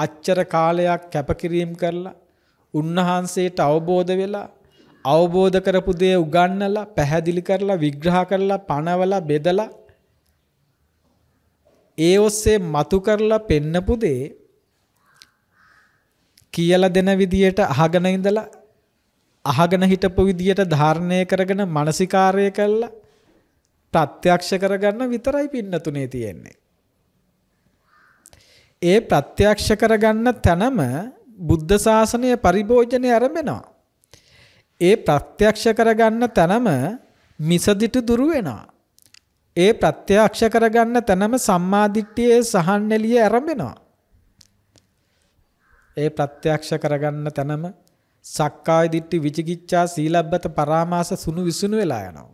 අච්චර කාලයක් කැපකිරීම කරලා උන්වහන්සේට අවබෝධ වෙලා අවබෝධ කරපු දේ උගන්නලා පැහැදිලි කරලා විග්‍රහ කරලා පණවලා බෙදලා ඒ ඔස්සේ මතු කරලා පෙන්නපු දේ කියලා දෙන විදියට අහගෙන ඉඳලා අහගෙන හිටපු විදියට ධාරණය කරගෙන මානසිකාර්ය කළා ප්‍රත්‍යක්ෂ කරගන්න විතරයි පින්නතුනේ තියෙන්නේ. ඒ ප්‍රත්‍යක්ෂ කරගන්න තැනම බුද්ධ ශාසනය පරිභෝජනය ආරම්භනවා. ඒ ප්‍රත්‍යක්ෂ කරගන්න තැනම මිසදිටු දුරු වෙනවා. ඒ ප්‍රත්‍යක්ෂ කරගන්න තැනම සම්මාදිට්ඨියේ සහන්නෙලිය ඇරඹෙනවා. ඒ ප්‍රත්‍යක්ෂ කරගන්න තැනම සක්කාය දිට්ඨි විචිකිච්ඡා සීලබ්බත පරාමාස සුනු විසුණු වෙලා යනවා.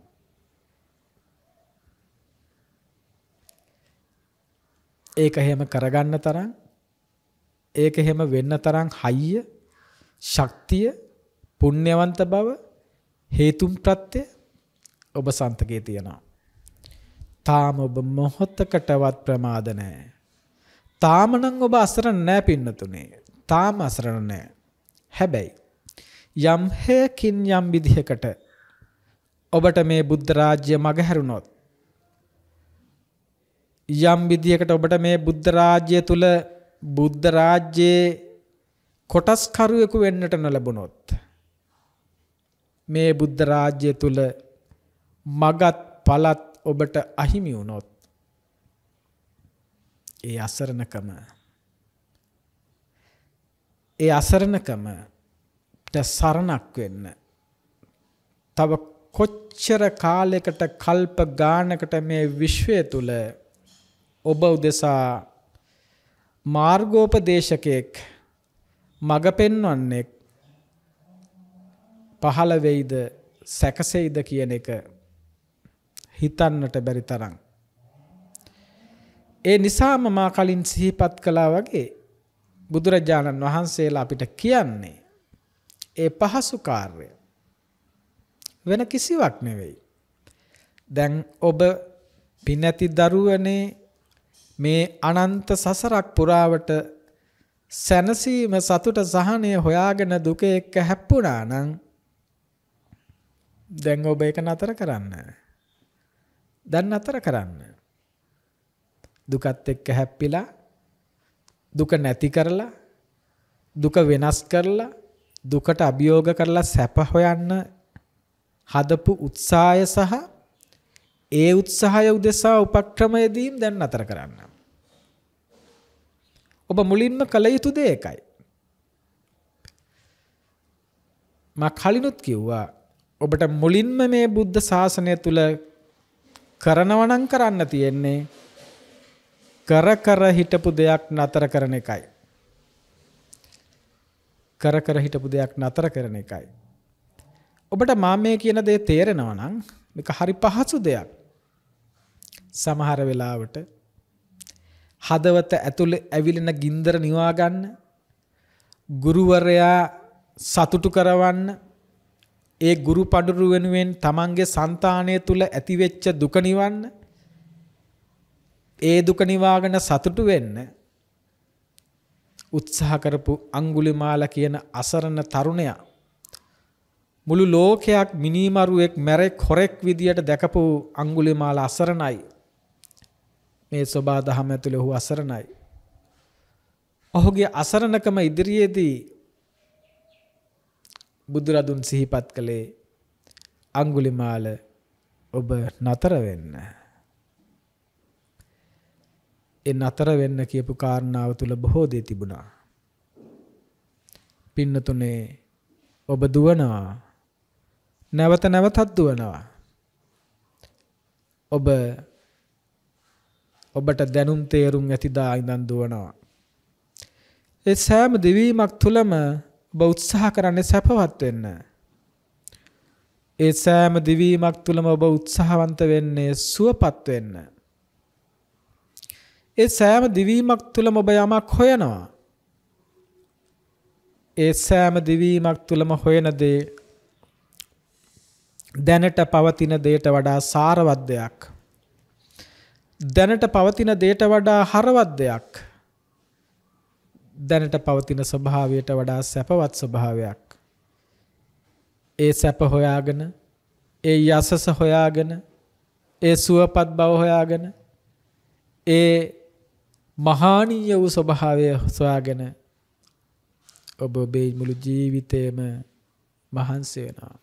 ඒක හැම කරගන්න තරම් ඒක හැම වෙන්න තරම් හයිය ශක්තිය පුණ්‍යවන්ත බව හේතුම් ප්‍රත්‍ය ඔබ සන්තකේ තියෙනවා. තාම ඔබ මොහොතකටවත් ප්‍රමාද නැහැ. තාම නම් ඔබ අසරණ නැහැ පින්නතුනේ. තාම අසරණ නැහැ. හැබැයි යම් හේකින් යම් විදිහකට ඔබට මේ බුද්ධ රාජ්‍ය මගහැරුණොත් යම් විදියකට ඔබට මේ බුද්ධ රාජ්‍ය තුල බුද්ධ රාජ්‍යයේ කොටස්කරුවෙකු වෙන්නට නොලැබුණොත් මේ බුද්ධ රාජ්‍ය තුල මගත් පළත් ඔබට අහිමි වුණොත් ඒ අසරණකම ඒ අසරණකමට සරණක් වෙන්න තව කොච්චර කාලයකට කල්ප ගානකට මේ විශ්වය තුල ඔබ උදෙසා මාර්ගෝපදේශකෙක් මඟ පෙන්වන්නෙක් පහළ වෙයිද සැකසෙයිද කියන එක හිතන්නට බැරි තරම්. ඒ නිසාම මා කලින් සිහිපත් කළා වගේ බුදුරජාණන් වහන්සේලා අපිට කියන්නේ ඒ පහසු කාර්ය වෙන කිසිවක් නෙවෙයි. දැන් ඔබ පිනැති දරුවනේ මේ අනන්ත සසරක් පුරාවට සැනසීම සතුට සහනය හොයාගෙන දුක එක්ක හැප්පුණා නම් දැන් ඔබ ඒක නතර කරන්න. දැන් නතර කරන්න. දුකත් එක්ක හැප්පිලා දුක නැති කරලා දුක වෙනස් කරලා දුකට අභියෝග කරලා සැප හොයන්න හදපු උත්සාහය සහ ඒ උත්සාහය උදෙසා උපක්‍රමයේදීම් දැන් නතර කරන්න. ඔබ මුලින්ම කල යුතු දේ එකයි. මා කලිනුත් කිව්වා ඔබට මුලින්ම මේ බුද්ධ ශාසනය තුල කරනවනම් කරන්න තියෙන්නේ කර කර හිටපු දෙයක් නතර කරන එකයි. කර කර හිටපු දෙයක් නතර කරන එකයි. ඔබට මා මේ කියන දේ තේරෙනවා නම් මේක හරි පහසු දෙයක්. සමහර වෙලාවට හදවත ඇතුලේ ඇවිලෙන ගින්දර නිවා ගන්න ගුරුවරයා සතුටු කරවන්න ඒ ගුරු පඩුරු වෙනුවෙන් තමන්ගේ సంతානය තුල ඇතිවෙච්ච දුක නිවන්න ඒ දුක නිවාගෙන සතුටු වෙන්න උත්සාහ කරපු අඟුලිමාල කියන අසරණ තරුණයා මුළු ලෝකයක් මිනිමරුවෙක් මැරෙක් හොරෙක් විදියට දැකපු අඟුලිමාල අසරණයි මේ සබා දහම ඇතුළේ ඔහු අසරණයි ඔහුගේ අසරණකම ඉදිරියේදී බුදුරදුන් සිහිපත් කළේ අඟුලිමාල ඔබ නතර වෙන්න. ඒ නතර වෙන්න කියපු කාරණාව තුල බොහෝ දේ තිබුණා. පින්නතුනේ ඔබ දුවනවා. නැවත නැවතත් දුවනවා. ඔබ ඔබට දැනුම් තේරුම් ඇතිදා ඉඳන් දුවනවා. ඒ සෑම දිවීමක් තුලම ඔබ උත්සාහ කරන්නේ සැපවත් වෙන්න. ඒ සෑම දිවීමක් තුළම ඔබ උත්සාහවන්ත වෙන්නේ සුවපත් වෙන්න. ඒ සෑම දිවීමක් තුළම ඔබ යමක් හොයනවා. ඒ සෑම දිවීමක් තුළම හොයන දේ දැනට පවතින දේට වඩා සාරවත් දෙයක්. දැනට පවතින දේට වඩා හරවත් දෙයක්. දැනට පවතින ස්වභාවයට වඩා සැපවත් ස්වභාවයක්. ඒ සැප හොයාගෙන ඒ යසස හොයාගෙන ඒ සුවපත් බව හොයාගෙන ඒ මහානීය වූ ස්වභාවය හොයාගෙන ඔබ ඔබේ මුළු ජීවිතේම මහන්සි වෙනවා.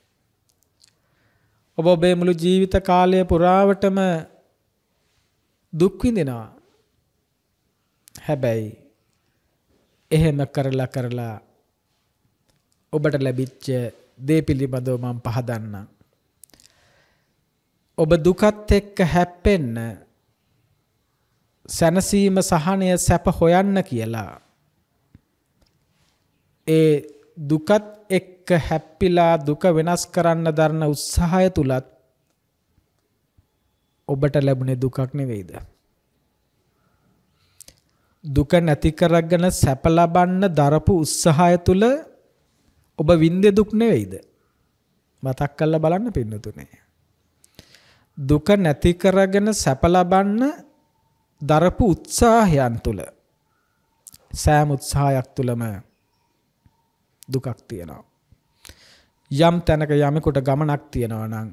ඔබ ඔබේ මුළු ජීවිත කාලය පුරාවටම දුක් විඳිනවා. හැබැයි එහෙම කරලා කරලා ඔබට ලැබිච්ච දේ පිළිබඳව මම පහදන්නම්. ඔබ දුකත් එක්ක හැප්පෙන්න සැනසීම සහනය සැප හොයන්න කියලා. ඒ දුකත් එක්ක හැප්පිලා දුක වෙනස් කරන්න දරන උත්සාහය තුලත් ඔබට ලැබුණේ දුකක් නෙවෙයිද? දුක නැති කරගෙන සැප ලබන්න දරපු උත්සාහය තුල ඔබ වින්දේ දුක් නෙවෙයිද? මතක් කරලා බලන්න පින්නතුනේ. දුක නැති කරගෙන සැප ලබන්න දරපු උත්සාහයන් තුල සෑම උත්සාහයක් තුලම දුකක් තියෙනවා. යම් තැනක යමෙකුට ගමනක් තියෙනවා නම්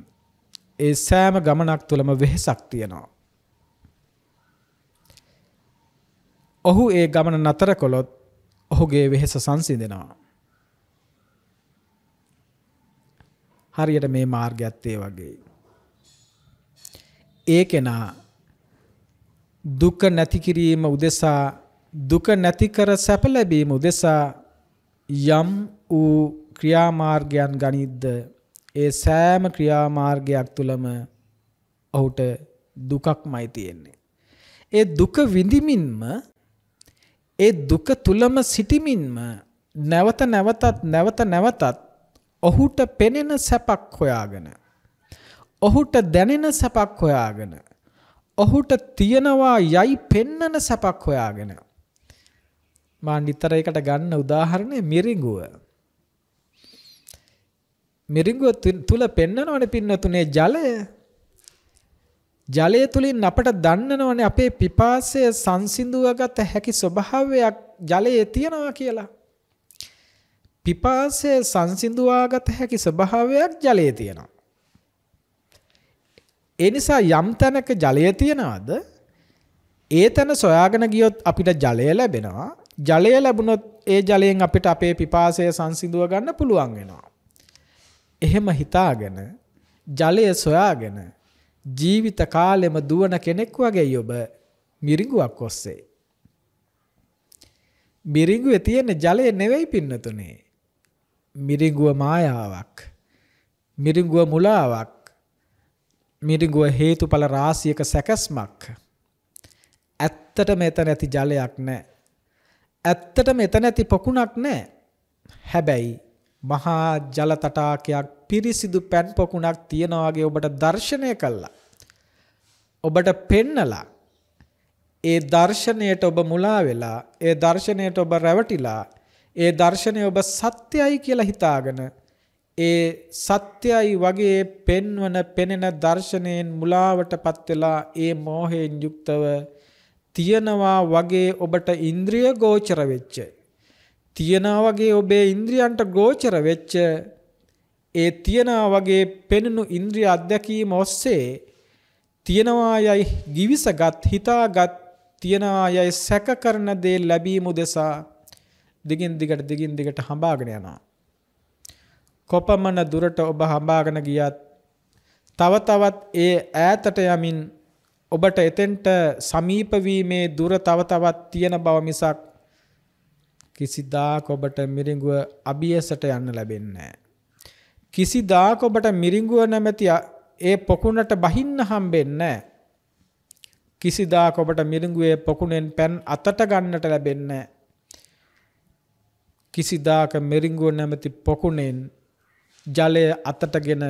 ඒ සෑම ගමනක් තුලම වෙහෙසක් තියෙනවා. ඔහු ඒ ගමන නතර කොළොත් ඔහුගේ වෙහෙස සංසිඳෙනවා. හරියට මේ මාර්ගයත් ඒ වගේ. ඒ කෙනා දුක නැති කිරීම උදෙසා දුක නැති කර සැප ලැබීම උදෙසා යම් වූ ක්‍රියාමාර්ගයන් ගනිද්ද ඒ සෑම ක්‍රියාමාර්ගයක් තුළම ඔහුට දුකක්මයි තියෙන්නේ. ඒ දුක විඳිමින්ම ඒ දුක තුලම සිටිමින්ම නැවත නැවතත් නැවත නැවතත් ඔහුට පෙනෙන සැපක් හොයාගෙන ඔහුට දැනෙන සැපක් හොයාගෙන ඔහුට තියනවා යයි පෙන්නන සැපක් හොයාගෙන මා නිතරයකට ගන්න උදාහරණය මිරිඟුව මිරිඟුව තුල පෙන්නනවනේ පින්නතුනේ ජලය ජලය තුලින් අපට දන්නවනේ අපේ පිපාසය සංසිඳුවගත හැකි ස්වභාවයක් ජලයේ තියෙනවා කියලා. පිපාසය සංසිඳුවාගත හැකි ස්වභාවයක් ජලයේ තියෙනවා. ඒ නිසා යම් තැනක ජලය තියනවාද ඒ තැන සොයාගෙන ගියොත් අපිට ජලය ලැබෙනවා. ජලය ලැබුණොත් ඒ ජලයෙන් අපිට අපේ පිපාසය සංසිඳුව ගන්න පුළුවන් වෙනවා. එහෙම හිතාගෙන ජලය සොයාගෙන ජීවිත කාලෙම දුවන කෙනෙක් වගේයි ඔබ මිරිඟුවක් ඔස්සේ. මිරිඟුවේ තියෙන ජලය නෙවෙයි පින්නතුනේ. මිරිඟුව මායාවක්. මිරිඟුව මුලාවක්. මිරිඟුව හේතුඵල රාශියක සැකස්මක්. ඇත්තට මෙතන ඇති ජලයක් නැහැ. ඇත්තට මෙතන ඇති පොකුණක් නැහැ. හැබැයි මහා ජල තටාකයක් පිරිසිදු පැන් පොකුණක් තියනා වගේ ඔබට දර්ශනය කළා. ඔබට පෙන්නලා ඒ දර්ශනයට ඔබ මුලා වෙලා ඒ දර්ශනයට ඔබ රැවටිලා ඒ දර්ශනය ඔබ සත්‍යයි කියලා හිතාගෙන ඒ සත්‍යයි වගේ පෙන්වන පෙනෙන දර්ශනයෙන් මුලාවටපත් වෙලා ඒ මෝහයෙන් යුක්තව තියනවා වගේ ඔබට ඉන්ද්‍රිය ගෝචර වෙච්ච තියනවා වගේ ඔබේ ඉන්ද්‍රියන්ට ගෝචර වෙච්ච ඒ තියනා වගේ පෙනුණු ඉන්ද්‍රිය අධ්‍යක්ීම ඔස්සේ තියනවා යයි givisගත් හිතාගත් තියනවා යයි සැක කරන දේ ලැබීම උදෙසා දිගින් දිගට දිගින් දිගට හඹාගෙන යනවා. කොපමණ දුරට ඔබ හඹාගෙන ගියත් තව තවත් ඒ ඈතට යමින් ඔබට එතෙන්ට සමීප වීමේ දුර තව තවත් තියෙන බව මිසක් කිසිදාක ඔබට මිරිඟුව අභියසට යන්න ලැබෙන්නේ නැහැ. කිසිදාක ඔබට මිරිඟුව නැමැති ඒ පොකුණට බහින්න හම්බෙන්නේ නැහැ. කිසිදාක ඔබට මිරිඟුවේ පොකුණෙන් පැන් අතට ගන්නට ලැබෙන්නේ නැහැ. කිසිදාක මිරිඟුව නැමැති පොකුණෙන් ජලය අතටගෙන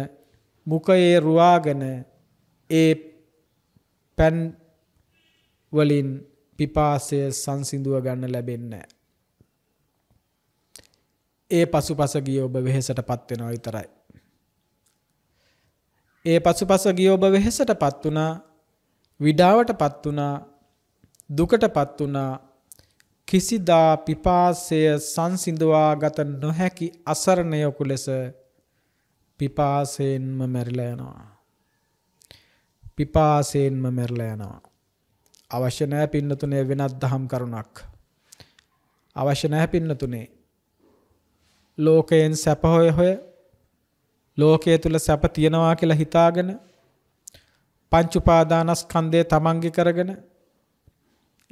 මුඛයේ රුවාගෙන ඒ පැන් වලින් පිපාසය සංසිඳුව ගන්න ලැබෙන්නේ නැහැ. ඒ පසුපස ගිය ඔබ වෙහෙසටපත් වෙනවා විතරයි. ඒ පසුපස ගිය ඔබ වෙහෙසටපත් වුණා, විඩාවටපත් වුණා, දුකටපත් වුණා. කිසිදා පිපාසය සංසිඳවා ගත නොහැකි අසරණයෙකු ලෙස පිපාසයෙන්ම මැරිලා යනවා. පිපාසයෙන්ම මැරිලා යනවා. අවශ්‍ය නැහැ පින්නතුනේ වෙනත් දහම් කරුණක්. අවශ්‍ය නැහැ පින්නතුනේ ලෝකයෙන් සැප හොය හොය ලෝකයේ තුල සැප තියනවා කියලා හිතාගෙන පංච උපාදානස්කන්ධය තමන්ගේ කරගෙන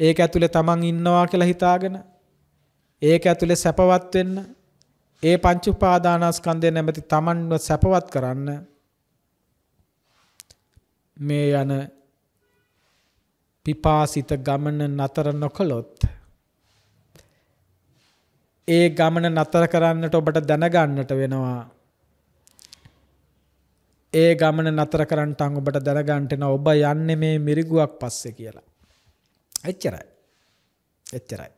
ඒක ඇතුලේ තමන් ඉන්නවා කියලා හිතාගෙන ඒක ඇතුලේ සැපවත් වෙන්න ඒ පංච උපාදානස්කන්ධය නැමැති තමන්ව සැපවත් කරන්න මේ යන පිපාසිත ගමන නතර නොකළොත් ඒ ගමන නතර කරන්නට ඔබට දැනගන්නට වෙනවා. ඒ ගමන නතර කරන්ටන් ඔබට දැනගන්නට න ඔබ යන්නේ මේ මිරිගුවක් පස්සේ කියලා. එච්චරයි. එච්චරයි.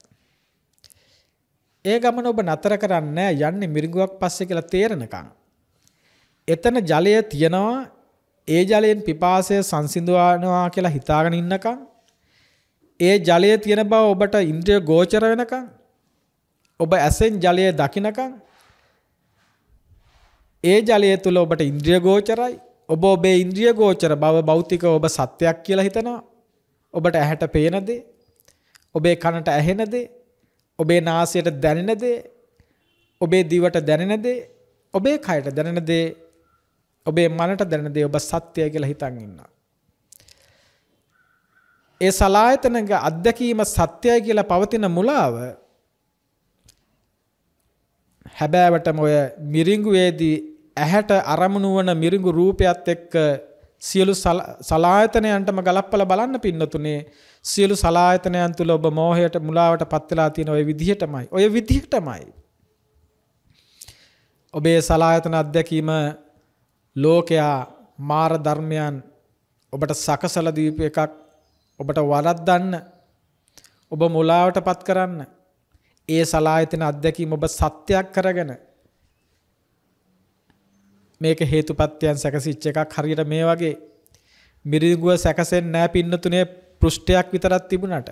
ඒ ගමන ඔබ නතර කරන්න යන්නේ මිරිගුවක් පස්සේ කියලා තේරෙනකන්. එතන ජලය තියනවා ඒ ජලයෙන් පිපාසය සංසිඳවනවා කියලා හිතාගෙන ඉන්නකම් ඒ ජලය තියෙන බව ඔබට ඉන්ද්‍රිය ගෝචර වෙනකම් ඔබ ඇසෙන් ජලය දකිනකම් ඒ ජලය තුල ඔබට ඉන්ද්‍රිය ගෝචරයි. ඔබ ඔබේ ඉන්ද්‍රිය ගෝචර බව භෞතික ඔබ සත්‍යයක් කියලා හිතනවා. ඔබට ඇහැට පේන දේ, ඔබේ කනට ඇහෙන දේ, ඔබේ නාසයට දැනෙන දේ, ඔබේ දිවට දැනෙන දේ, ඔබේ කයට දැනෙන දේ, ඔබේ මනට දැනෙන දේ ඔබ සත්‍යය කියලා හිතන් ඉන්නවා. ඒ සලායතනක අත්දැකීම සත්‍යයි කියලා පවතින මුලාව හැබෑවටම ඔය මිරිඟුවේදී ඇහැට අරමුණු වන මිරිඟු රූපයත් එක්ක සියලු සලායතනයන්ටම ගලප්පල බලන්න පින්නතුනේ සියලු සලායතනයන් තුල ඔබ මෝහයට මුලාවට පත් වෙලා තියෙන ওই විදිහටමයි ওই විදිහටමයි ඔබේ සලායතන අධ්‍යක්ීම ලෝකයා මාර ධර්මයන් ඔබට සකසල දීප එකක් ඔබට වරද්දන්න ඔබ මුලාවට පත් කරන්න ඒ සලායතන අධ්‍යක්ීම ඔබ සත්‍යයක් කරගෙන මේක හේතුපත්‍යයන් සැකසිච්ච එකක් හරියට මේ වගේ මිරිඟුව සැකසෙන්නේ නැහැ පින්නතුනේ පෘෂ්ඨයක් විතරක් තිබුණාට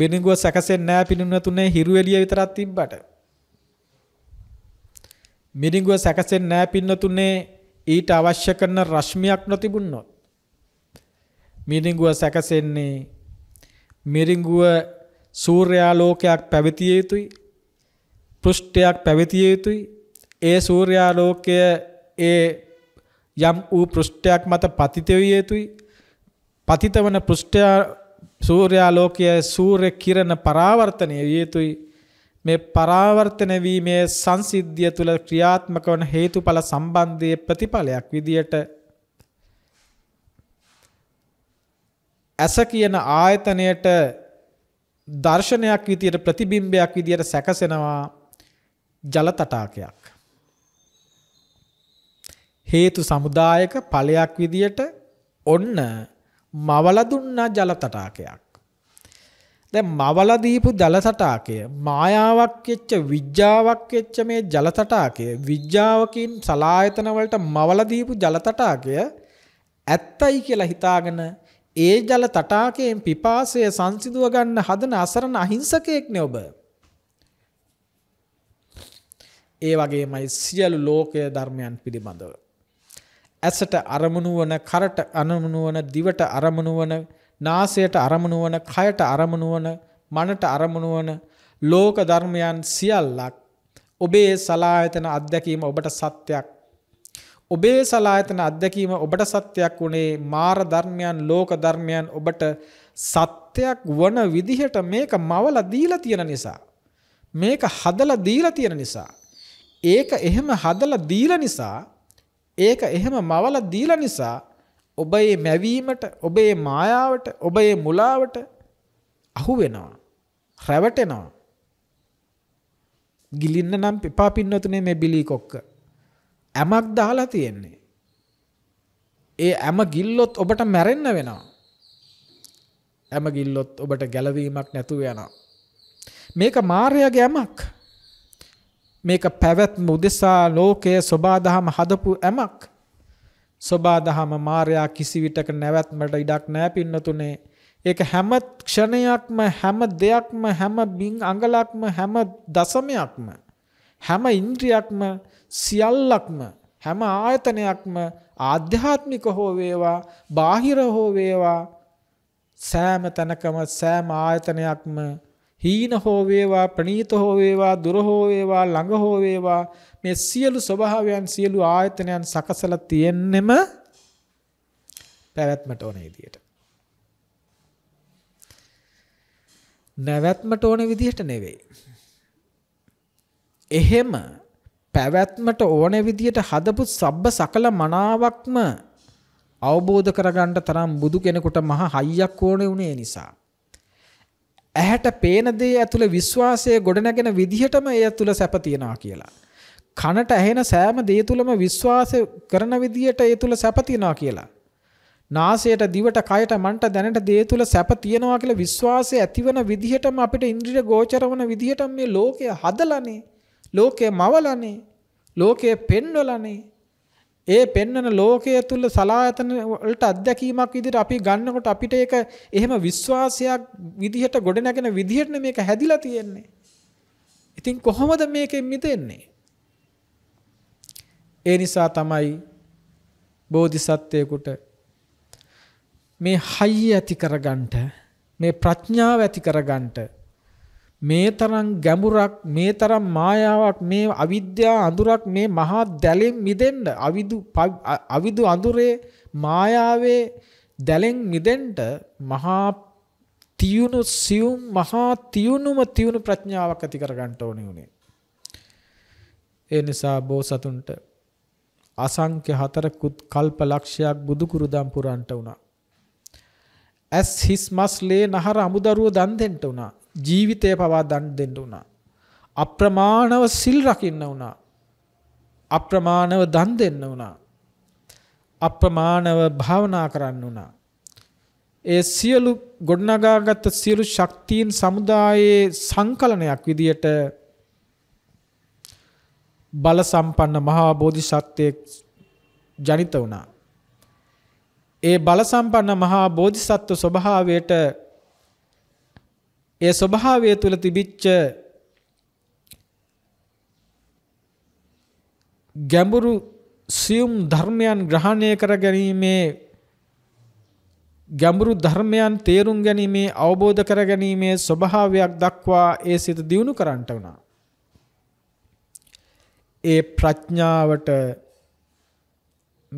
මිරිඟුව සැකසෙන්නේ නැහැ පින්නතුනේ හිරු එළිය විතරක් තිබ්බට මිරිඟුව සැකසෙන්නේ නැහැ පින්නතුනේ ඊට අවශ්‍ය කරන රශ්මියක් නොතිබුණොත් මිරිඟුව සැකසෙන්නේ මිරිඟුව සූර්යාලෝකයක් පැවතිය යුතුයි පෘෂ්ඨයක් පැවතිය යුතුයි ඒ සූර්යාලෝකය ඒ යම් වූ පෘෂ්ඨයක් මත පතිත විය යුතුයි පතිත වන පෘෂ්ඨය සූර්යාලෝකය සූර්ය කිරණ පරාවර්තනය විය යුතුයි මේ පරාවර්තන වීමේ සංසිද්ධිය තුල ක්‍රියාත්මක වන හේතුඵල සම්බන්ධයේ ප්‍රතිඵලයක් විදියට ඇස කියන ආයතනයට දර්ශනයක් විදියට ප්‍රතිබිම්බයක් විදියට සැකසෙනවා ජල තටාකයක්. හේතු සමුදායක ඵලයක් විදියට ඔන්න මවල දුන්නා ජල තටාකයක්. දැන් මවල දීපු ජලතටාකය මායාවක් වෙච්ච විඥාවක් වෙච්ච මේ ජලතටාකය විඥාවකින් සලායතන වලට මවල දීපු ජලතටාකය ඇත්තයි කියලා හිතාගෙන ඒ ජල තටාකයෙන් පිපාසය සංසිඳුව ගන්න හදන අසරණ අහිංසකයෙක්නේ ඔබ. ඒ වගේමයි සියලු ලෝකයේ ධර්මයන් පිළිබඳව. ඇසට අරමුණු වන, කරට අරමුණු වන, දිවට අරමුණු වන, නාසයට අරමුණු වන, කයට අරමුණු වන, මනට අරමුණු වන ලෝක ධර්මයන් සියල්ලක් ඔබේ සලායතන අත්දැකීම ඔබට සත්‍යක් ඔබේ සලායතන අත්දැකීම ඔබට සත්‍යයක් උනේ මාර ධර්මයන් ලෝක ධර්මයන් ඔබට සත්‍යයක් වන විදිහට මේක මවලා දීලා තියෙන නිසා මේක හදලා දීලා තියෙන නිසා ඒක එහෙම හදලා දීලා නිසා ඒක එහෙම මවලා දීලා නිසා ඔබේ මැවීමට ඔබේ මායාවට ඔබේ මුලාවට අහු වෙනවා රැවටෙනවා ගිලින්න නම් එපා පින්නතුනේ මේ බිලී කොක්ක ඇමක් දාලා තියෙන්නේ. ඒ ඇම ගිල්ලොත් ඔබට මැරෙන්න වෙනවා. ඇම ගිල්ලොත් ඔබට ගැලවීමක් නැතුව යනවා. මේක මාර්යාගේ ඇමක්. මේක පැවැත්ම උදෙසා ලෝකයේ සබාදහම හදපු ඇමක්. සබාදහම මාර්යා කිසිවිටක නැවැත්මට ඉඩක් නැහැ පින්නතුනේ. ඒක හැම ක්ෂණයක්ම හැම දෙයක්ම හැම බින් අඟලක්ම හැම දසමයක්ම හැම ඉන්ද්‍රියක්ම සියල්ලක්ම හැම ආයතනයක්ම ආධ්‍යාත්මික හෝ වේවා බාහිර හෝ වේවා සෑම තැනකම සෑම ආයතනයක්ම හීන හෝ වේවා ප්‍රණීත හෝ වේවා දුර හෝ වේවා ළඟ හෝ වේවා මේ සියලු ස්වභාවයන් සියලු ආයතනයන් සකසලා තියෙන්නෙම පැවැත්මට ඕන විදියට. නැවැත්මට ඕන විදියට නෙවෙයි. එහෙම පැවැත්මට ඕන විදියට හදපු සබ්බ සකල මනාවක්ම අවබෝධ කරගන්න තරම් බුදු කෙනෙකුට මහා හයියක් ඕනේ උනේ නිසා. ඇහැට පේන දේ ඇතුළ විශ්වාසය ගොඩනැගෙන විදිහටම ඒ ඇතුළ සැප තියනවා කියලා. කනට ඇහෙන සෑම දේ තුළම විශ්වාස කරන විදියට ඒ තුළ සැප තියනවා කියලා. නාසයට දිවට කයට මන්ට දැනට දේ තුළ සැප තියෙනවා කියලා විශ්වාසය ඇතිවන විදිහටම අපිට ඉන්ද්‍රිය ගෝචර වන විදිහටම මේ ලෝකය හදලානේ. ලෝකය මවලනේ. ලෝකය පෙන්වලනේ. ඒ පෙන්වන ලෝකය තුල සලායතන වලට අත්දැකීමක් විදිහට අපි ගන්නකොට අපිට ඒක එහෙම විශ්වාසයක් විදිහට ගොඩනැගෙන විදිහට මේක හැදිලා තියෙන්නේ. ඉතින් කොහොමද මේකෙන් මිදෙන්නේ? ඒ නිසා තමයි බෝධිසත්වයෙකුට මේ හයිය ඇති කරගන්නට මේ ප්‍රඥාව ඇති කරගන්නට මේ තරම් ගැඹුරක් මේ තරම් මායාවක් මේ අවිද්‍යා අඳුරක් මේ මහා දැලෙන් මිදෙන්න අවිදු අවිදු අඳුරේ මායාවේ දැලෙන් මිදෙන්න මහා තියුණු සියුම් මහා තියුණුම තියුණු ප්‍රඥාවක් ඇති කර ගන්න ඕනේ උනේ. ඒ නිසා බෝසතුන්ට අසංඛ්‍ය හතරකුත් කල්ප ලක්ෂයක් බුදු කුරුදම් පුරන්ට වුණා. ඇස් හිස් මස් ලේ නහර අමුදරුව දන් දෙන්න වුණා. ජීවිතය පවා දන් දෙන්න වුණා. අප්‍රමාණව සිල් රකින්න වුණා. අප්‍රමාණව දන් දෙන්න වුණා. අප්‍රමාණව භාවනා කරන්න වුණා. ඒ සියලු ගොඩනගාගත් සියලු ශක්තියින් සමුදායේ සංකලනයක් විදියට බල සම්පන්න මහා බෝධිසත්වයෙක් ජනිත වුණා. ඒ බල සම්පන්න මහා බෝධිසත්ව ස්වභාවයට ඒ ස්වභාවය තුල තිබිච්ච ගැඹුරු සියුම් ධර්මයන් ග්‍රහණය කර ගැනීමේ ගැඹුරු ධර්මයන් තේරුම් ගැනීමේ අවබෝධ කර ගැනීමේ ස්වභාවයක් දක්වා ඒ සිත දියුණු කරන්නට වුණා. ඒ ප්‍රඥාවට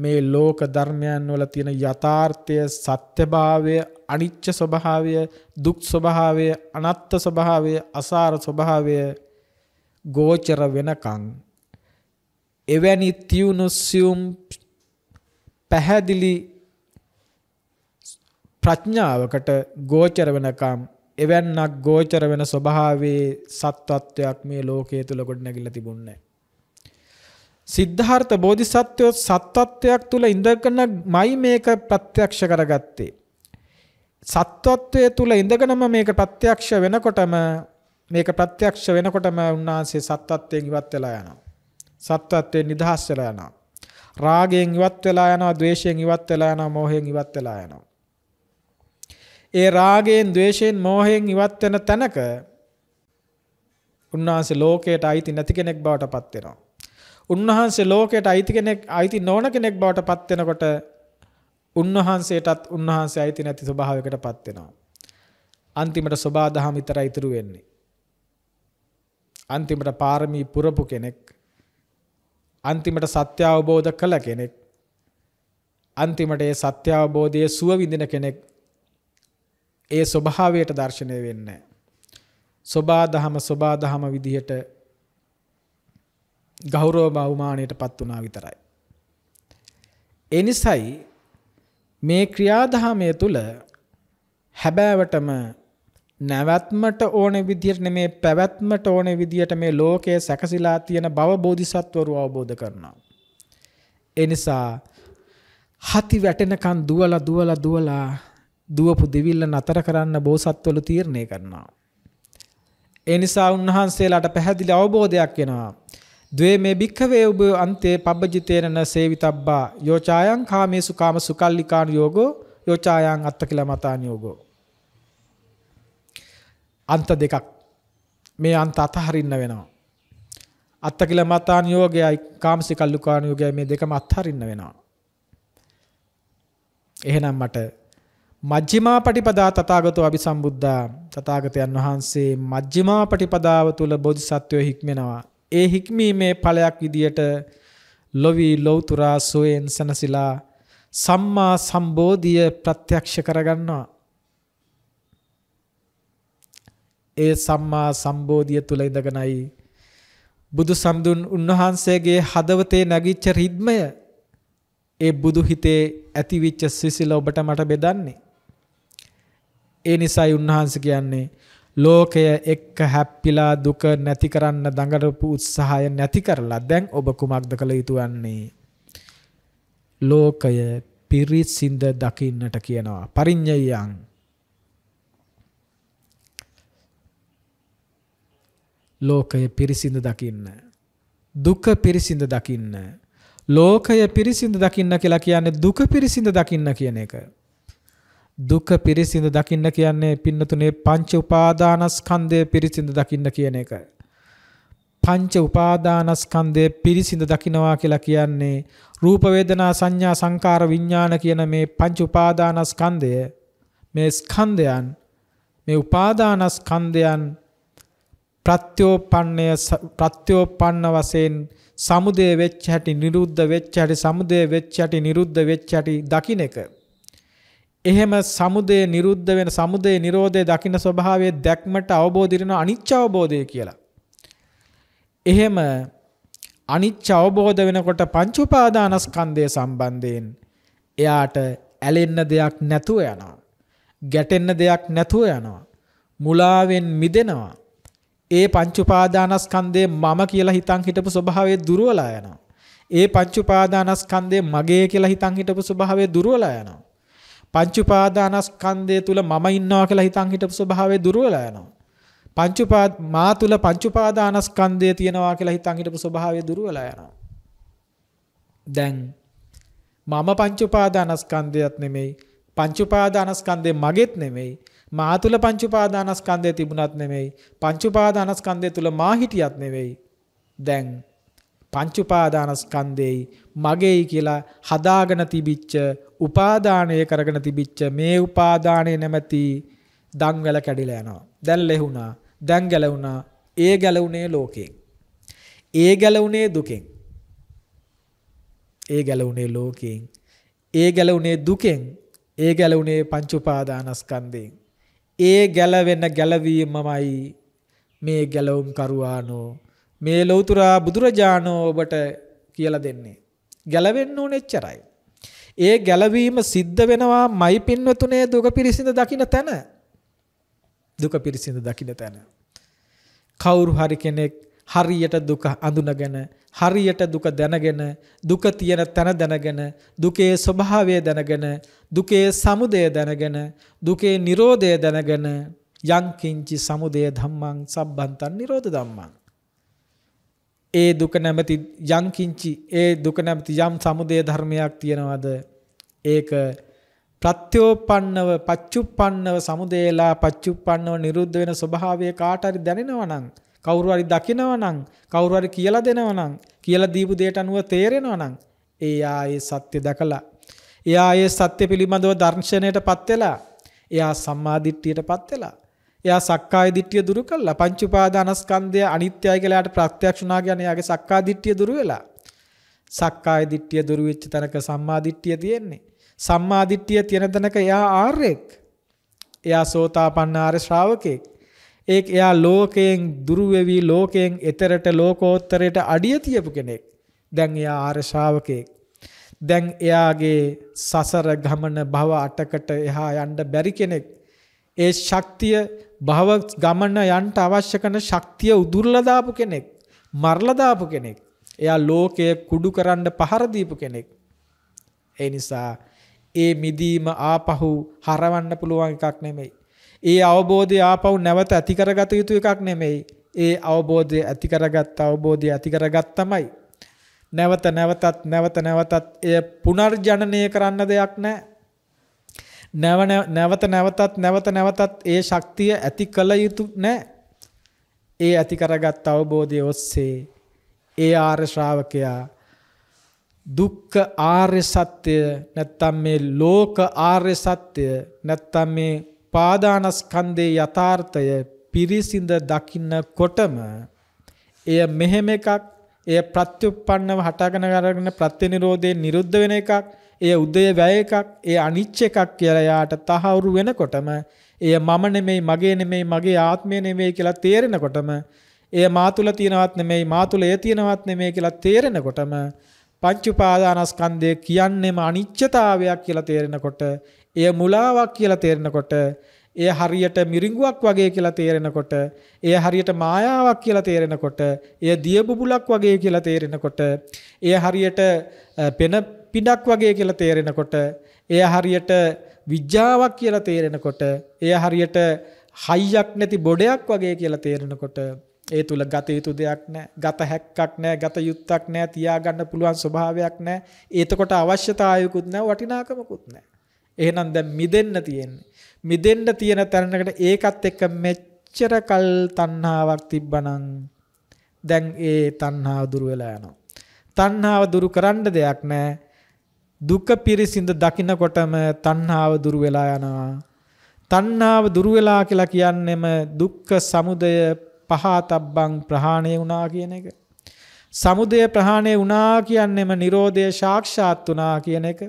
මේ ලෝක ධර්මයන් වල තියෙන යථාර්ථය සත්‍යභාවය අනිච්ච ස්වභාවය දුක් ස්වභාවය අනත්ත ස්වභාවය අසාර ස්වභාවය ගෝචර වෙනකන් එවැනි තියුණු සියුම් පැහැදිලි ප්‍රඥාවකට ගෝචර වෙනකම් එවැන්නක් ගෝචර වෙන ස්වභාවයේ සත්වත්වයක් මේ ලෝකයේ තුල ගොඩනැගිලා තිබුණේ. සිද්ධාර්ථ බෝධිසත්වයෝ සත්වත්වයක් තුල ඉඳගෙනමයි මේක ප්‍රත්‍යක්ෂ කරගත්තේ. සත්වත්වයේ තුල ඉඳගෙනම මේක ප්‍රත්‍යක්ෂ වෙනකොටම මේක ප්‍රත්‍යක්ෂ වෙනකොටම උන්වහන්සේ සත්වත්වයෙන් ඉවත් වෙලා යනවා. සත්වත්වයෙන් නිදහස් වෙලා යනවා. රාගයෙන් ඉවත් වෙලා යනවා, ద్వේෂයෙන් ඉවත් වෙලා යනවා, මෝහයෙන් ඉවත් වෙලා යනවා. ඒ රාගයෙන්, ద్వේෂයෙන්, මෝහයෙන් ඉවත් වෙන තැනක උන්වහන්සේ ලෝකයට අයිති නැති කෙනෙක් බවට පත් වෙනවා. උන්වහන්සේ ලෝකයට අයිති කෙනෙක් අයිති නොවන කෙනෙක් බවට පත් වෙනකොට උන්වහන්සේටත් උන්වහන්සේ අයිති නැති ස්වභාවයකටපත් වෙනවා. අන්තිමට සබා දහම විතරයි ඉතුරු වෙන්නේ. අන්තිමට පාරමී පුරපු කෙනෙක් අන්තිමට සත්‍ය අවබෝධ කළ කෙනෙක් අන්තිමට ඒ සත්‍ය අවබෝධයේ සුව විඳින කෙනෙක් ඒ ස්වභාවයට දැర్శණය වෙන්නේ සබා දහම සබා දහම විදිහට ගෞරව බහුමානයටපත් වුණා විතරයි. ඒ නිසායි මේ ක්‍රියාදාමය තුල හැබෑවටම නැවැත්මට ඕනේ විදියට නෙමේ පැවැත්මට ඕනේ විදියට මේ ලෝකයේ සැකසීලා තියෙන බව බෝධිසත්වරු අවබෝධ කරනවා. ඒ නිසා හති වැටෙනකන් දුවලා දුවලා දුවලා දුවපු දෙවිල්ල නතර කරන්න බෝසත්වරු තීරණය කරනවා. ඒ නිසා උන්වහන්සේලාට පැහැදිලි අවබෝධයක් වෙනවා. ද්වේ මේ භික්ඛවේ උබ අන්තේ පබ්බජිතේන සේවිතබ්බා යෝචායන් කාමේසු කාම සුකල්ලිකාන යෝගෝ යෝචායන් අත්තකිල මතාන යෝගෝ අන්ත දෙකක් මේ අන්ත අතහරින්න වෙනවා අත්තකිල මතාන යෝගයයි කාමසිකල්ලිකාන යෝගයයි මේ දෙකම අතහරින්න වෙනවා එහෙනම් මට මජ්ක්‍ධිමා පටිපදා තථාගතෝ අபிසම්බුද්ධා තථාගතයන් වහන්සේ මජ්ක්‍ධිමා පටිපදාව තුල බෝධිසත්වය හික්මෙනවා ඒ හික්මීමේ ඵලයක් විදියට ලොවි ලෞතුරා සෝයෙන් සනසිලා සම්මා සම්බෝධිය ප්‍රත්‍යක්ෂ කරගන්නවා. ඒ සම්මා සම්බෝධිය තුල ඉඳගෙනයි බුදු සම්දුන් උන්වහන්සේගේ හදවතේ නැගිච්ච රිද්මය ඒ බුදු හිතේ ඇතිවිච්ච සිසිල ඔබට මට බෙදන්නේ. ඒ නිසායි උන්වහන්සේ කියන්නේ ලෝකය එක්ක හැප්පිලා දුක නැති කරන්න දඟලපු උත්සාහය නැති කරලා දැන් ඔබ කුමක්ද කළ යුතු වන්නේ ලෝකය පිරිසිඳ දකින්නට කියනවා පරිඤ්ඤයං ලෝකය පිරිසිඳ දකින්න දුක පිරිසිඳ දකින්න ලෝකය පිරිසිඳ දකින්න කියලා කියන්නේ දුක පිරිසිඳ දකින්න කියන එක දුක පිරිසිඳ දකින්න කියන්නේ පින්නතුනේ පංච උපාදානස්කන්ධය පිරිසිඳ දකින්න කියන එක. පංච උපාදානස්කන්ධය පිරිසිඳ දකින්නවා කියලා කියන්නේ රූප වේදනා සංඥා සංකාර විඥාන කියන මේ පංච උපාදානස්කන්ධය මේ ස්කන්ධයන් මේ උපාදානස්කන්ධයන් ප්‍රත්‍යෝපන්නය ප්‍රත්‍යෝපන්න වශයෙන් සමුදය වෙච්ච හැටි නිරුද්ධ වෙච්ච හැටි සමුදය වෙච්ච හැටි නිරුද්ධ වෙච්ච හැටි දකින්න එක එහෙම සමුදය නිරුද්ධ වෙන සමුදය නිරෝධය දකින්න ස්වභාවයේ දැක්මට අවබෝධිරන අනිච්ච අවබෝධය කියලා. එහෙම අනිච්ච අවබෝධ වෙනකොට පංච උපාදානස්කන්ධය සම්බන්ධයෙන් එයාට ඇලෙන්න දෙයක් නැතුව යනවා. ගැටෙන්න දෙයක් නැතුව යනවා. මුලාවෙන් මිදෙනවා. ඒ පංච උපාදානස්කන්ධේ මම කියලා හිතන් හිටපු ස්වභාවයේ දුර්වලලා යනවා. ඒ පංච උපාදානස්කන්ධේ මගේ කියලා හිතන් හිටපු ස්වභාවයේ දුර්වලලා යනවා. පංච උපාදානස්කන්ධය තුල මම ඉන්නවා කියලා හිතන් හිටපු ස්වභාවය දුර්වල යනවා. පංච උපාද මා තුල පංච උපාදානස්කන්ධය තියෙනවා කියලා හිතන් හිටපු ස්වභාවය දුර්වල යනවා. දැන් මම පංච උපාදානස්කන්ධයත් නෙමෙයි පංච උපාදානස්කන්ධය මගෙත් නෙමෙයි මා තුල පංච උපාදානස්කන්ධය තිබුණත් නෙමෙයි පංච උපාදානස්කන්ධය තුල මා හිටියත් නෙමෙයි දැන් පංච උපාදානස්කන්ධෙයි මගේයි කියලා හදාගෙන තිබිච්ච උපාදානය කරගෙන තිබිච්ච මේ උපාදානය නැමැති දන්වැල කැඩිලා යනවා. දැන් ලැබුණා, දැන් ගැලුණා, ඒ ගැලුණේ ලෝකයෙන්. ඒ ගැලුණේ දුකෙන්. ඒ ගැලුණේ ලෝකයෙන්. ඒ ගැලුණේ දුකෙන්. ඒ ගැලුණේ පංච උපාදානස්කන්ධයෙන්. ඒ ගැලවෙන ගැලවීමමයි මේ ගැලවුම් කරුවානෝ මේ ලෞතර බුදුරජාණෝ ඔබට කියලා දෙන්නේ. ගැලවෙන්න ඕනේ එච්චරයි. ඒ ගැලවීම සිද්ධ වෙනවා මයි පින්වතුනේ දුක පිරිසිඳ දකින්න තැන. දුක පිරිසිඳ දකින්න තැන. කවුරු හරි කෙනෙක් හරියට දුක අඳුනගෙන හරියට දුක දැනගෙන දුක තියෙන තැන දැනගෙන දුකේ ස්වභාවය දැනගෙන දුකේ සමුදය දැනගෙන දුකේ Nirodha දැනගෙන යං කිංචි සමුදය ධම්මං සබ්බන්තං Nirodha ධම්මං ඒ දුක නැමැති යම් කිංචි ඒ දුක නැමැති යම් සමුදය ධර්මයක් තියනවාද ඒක ප්‍රත්‍යෝපන්නව පච්චුප්පන්නව සමුදේලා පච්චුප්පන්නව නිරුද්ධ වෙන ස්වභාවය කාට හරි දැනෙනවා නම් කවුරු හරි දකිනවා නම් කවුරු හරි කියලා දෙනවා නම් කියලා දීපු දෙයට අනුව තේරෙනවා නම් ඒ ආයේ සත්‍ය දැකලා එයා ආයේ සත්‍ය පිළිබඳව දර්ශනයටපත් වෙලා එයා සම්මාදිට්ඨියටපත් වෙලා එයා සක්කාය දිට්ඨිය දුරු කළා. පංච උපාදානස්කන්ධය අනිත්‍යයි කියලා යාට ප්‍රත්‍යක්ෂ වුණා කියන්නේ එයාගේ සක්කාය දිට්ඨිය දුරු වෙලා. සක්කාය දිට්ඨිය දුරු වෙච්ච තැනක සම්මා දිට්ඨිය තියෙන්නේ. සම්මා දිට්ඨිය තියෙන තැනක එයා ආර්යෙක්. එයා සෝතාපන්න ආර්ය ශ්‍රාවකෙක්. ඒක එයා ලෝකයෙන් දුරු වෙවි ලෝකයෙන් එතරට ලෝකෝත්තරයට අඩිය තියපු කෙනෙක්. දැන් එයා ආර්ය ශ්‍රාවකෙක්. දැන් එයාගේ සසර ගමන භව අටකට එහා යන්න බැරි කෙනෙක්. ඒ ශක්තිය භව ගමන යන්ට අවශ්‍ය කරන ශක්තිය උදුරලා දාපු කෙනෙක් මරලා දාපු කෙනෙක් එයා ලෝකය කුඩු කරන්න පහර දීපු කෙනෙක් ඒ නිසා ඒ මිදීම ආපහු හරවන්න පුළුවන් එකක් නෙමෙයි ඒ අවබෝධය ආපහු නැවත ඇති කරගත යුතු එකක් නෙමෙයි ඒ අවබෝධය ඇති කරගත් අවබෝධය ඇති කරගත්තමයි නැවත නැවතත් නැවත නැවතත් එය පුනර්ජනනය කරන්න දෙයක් නැහැ නැවත නැවතත් නැවත නැවතත් ඒ ශක්තිය ඇති කළ යුතු නැහැ. ඒ ඇති කරගත් අවබෝධය ඔස්සේ ඒ ආර්ය ශ්‍රාවකයා දුක්ඛ ආර්ය සත්‍ය නැත්තම් මේ ලෝක ආර්ය සත්‍ය නැත්තම් මේ පාදානස්කන්ධේ යථාර්ථය පිරිසිඳ දකින්නකොටම එය මෙහෙම එකක් එය ප්‍රත්‍යুৎපන්නව හටගෙන අරගෙන ප්‍රත්‍යනිරෝධේ නිරුද්ධ වෙන එකක් එය උදය වැය එකක්, එය අනිච්ච එකක් කියලා යාට තහවුරු වෙනකොටම, එය මම නෙමෙයි, මගේ නෙමෙයි, මගේ ආත්මය නෙමෙයි කියලා තේරෙනකොටම, එය මා තුල තියෙනවත් නෙමෙයි, මා තුල එය තියෙනවත් නෙමෙයි කියලා තේරෙනකොටම පංච උපාදානස්කන්ධය කියන්නේම අනිච්චතාවයක් කියලා තේරෙනකොට, එය මුලාවක් කියලා තේරෙනකොට, එය හරියට මිරිඟුවක් වගේ කියලා තේරෙනකොට, එය හරියට මායාවක් කියලා තේරෙනකොට, එය දියබුබුලක් වගේ කියලා තේරෙනකොට, එය හරියට පෙන පිඩක් වගේ කියලා තේරෙනකොට එය හරියට විඥාවක් කියලා තේරෙනකොට එය හරියට හයියක් නැති බොඩයක් වගේ කියලා තේරෙනකොට ඒ තුල ගත යුතු දෙයක් නැහැ ගත හැක්කක් නැහැ ගත යුත්තක් නැහැ තියාගන්න පුළුවන් ස්වභාවයක් නැහැ එතකොට අවශ්‍යතාවයකුත් නැහැ වටිනාකමකුත් නැහැ එහෙනම් දැන් මිදෙන්න තියෙන්නේ මිදෙන්න තියෙන තැනකට ඒකත් එක්ක මෙච්චර කල් තණ්හාවක් තිබ්බනම් දැන් ඒ තණ්හාව දුර වෙලා යනවා තණ්හාව දුරු කරන්න දෙයක් නැහැ දුක පිරිසිඳ දකින්නකොටම තණ්හාව දුර වෙලා යනවා. තණ්හාව දුර වෙලා කියලා කියන්නේම දුක්ඛ සමුදය පහතබ්බං ප්‍රහාණය වුණා කියන එක. සමුදය ප්‍රහාණය වුණා කියන්නේම Nirodhe සාක්ෂාත් වුණා කියන එක.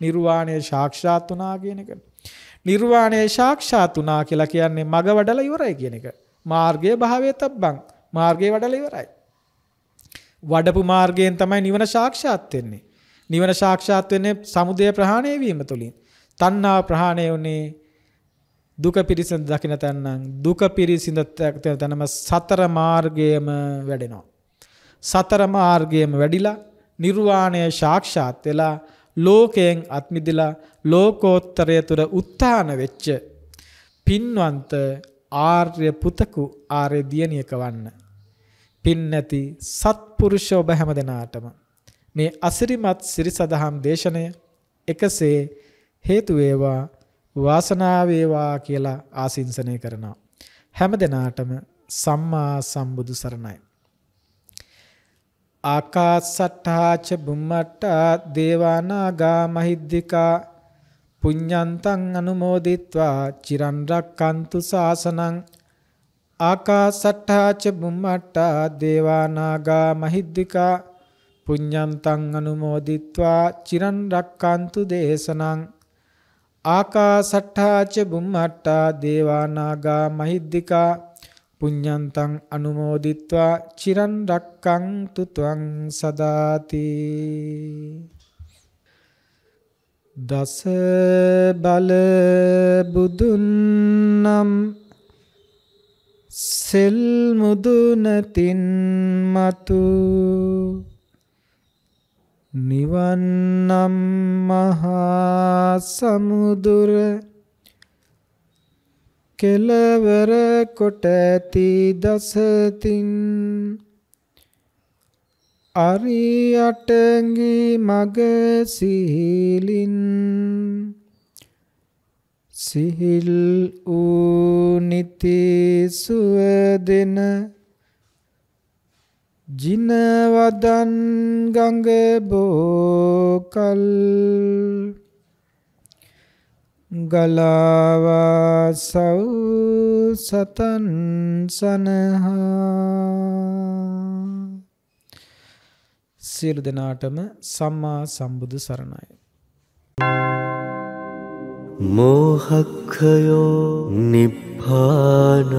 නිර්වාණය සාක්ෂාත් වුණා කියන එක. නිර්වාණය සාක්ෂාත් වුණා කියලා කියන්නේ මග වඩලා ඉවරයි කියන එක. මාර්ගයේ භාවයේ තබ්බං මාර්ගයේ වඩලා ඉවරයි. වඩපු මාර්ගයෙන් තමයි නිවන සාක්ෂාත් වෙන්නේ. නිවන සාක්ෂාත් වෙන්නේ සමුදය ප්‍රහාණය වීම තුලින්. තණ්හාව ප්‍රහාණය වුනේ දුක පිරිසිඳ දකින්න තැනනම් දුක පිරිසිඳ තැනම සතර මාර්ගයම වැඩෙනවා. සතර මාර්ගයම වැඩිලා නිර්වාණය සාක්ෂාත් වෙලා ලෝකයෙන් අත්මිදලා ලෝකෝත්තරය තුර උත්තාන වෙච්ච පින්වන්ත ආර්ය පුතකු ආර්ය දියණියක වන්න. පින් නැති සත්පුරුෂ ඔබ හැම දෙනාටම මේ අසිරිමත් සිරි සදහම් දේශනය එකසේ හේතු වේවා වාසනාව වේවා කියලා ආසින්සනය කරනවා හැම දිනාටම සම්මා සම්බුදු සරණයි ආකාසට්ඨාච බුම්මට්ටා දේවානාගා මහිද්దికා පුඤ්ඤන්තං අනුමෝදිත්වා චිරන් රක්칸තු සාසනං ආකාසට්ඨාච බුම්මට්ටා දේවානාගා මහිද්దికා පුඤ්ඤන්තං අනුමෝදිත්වා චිරන් රක්칸තු දේශනං ආකාසට්ඨා ච බුම්මට්ටා දේවානාගා මහිද්దికා පුඤ්ඤන්තං අනුමෝදිත්වා චිරන් රක්칸තු ත්වං සදාති දස බල බුදුන් නම් සෙල් මුදුනතින් මතු නිවන්නම් මහා සමුදුර කෙලවර කොට ඇති දසතින් අරියටගි මග සිහිලින් සිහිල් ඌ නිති සුවදෙන ජිනවදන් ගංග බෝකල් ගලාවා සව් සතන් සනහා සියලු දෙනාටම සම්මා සම්බුදු සරණයි මෝහක්ඛයෝ නිබ්බානං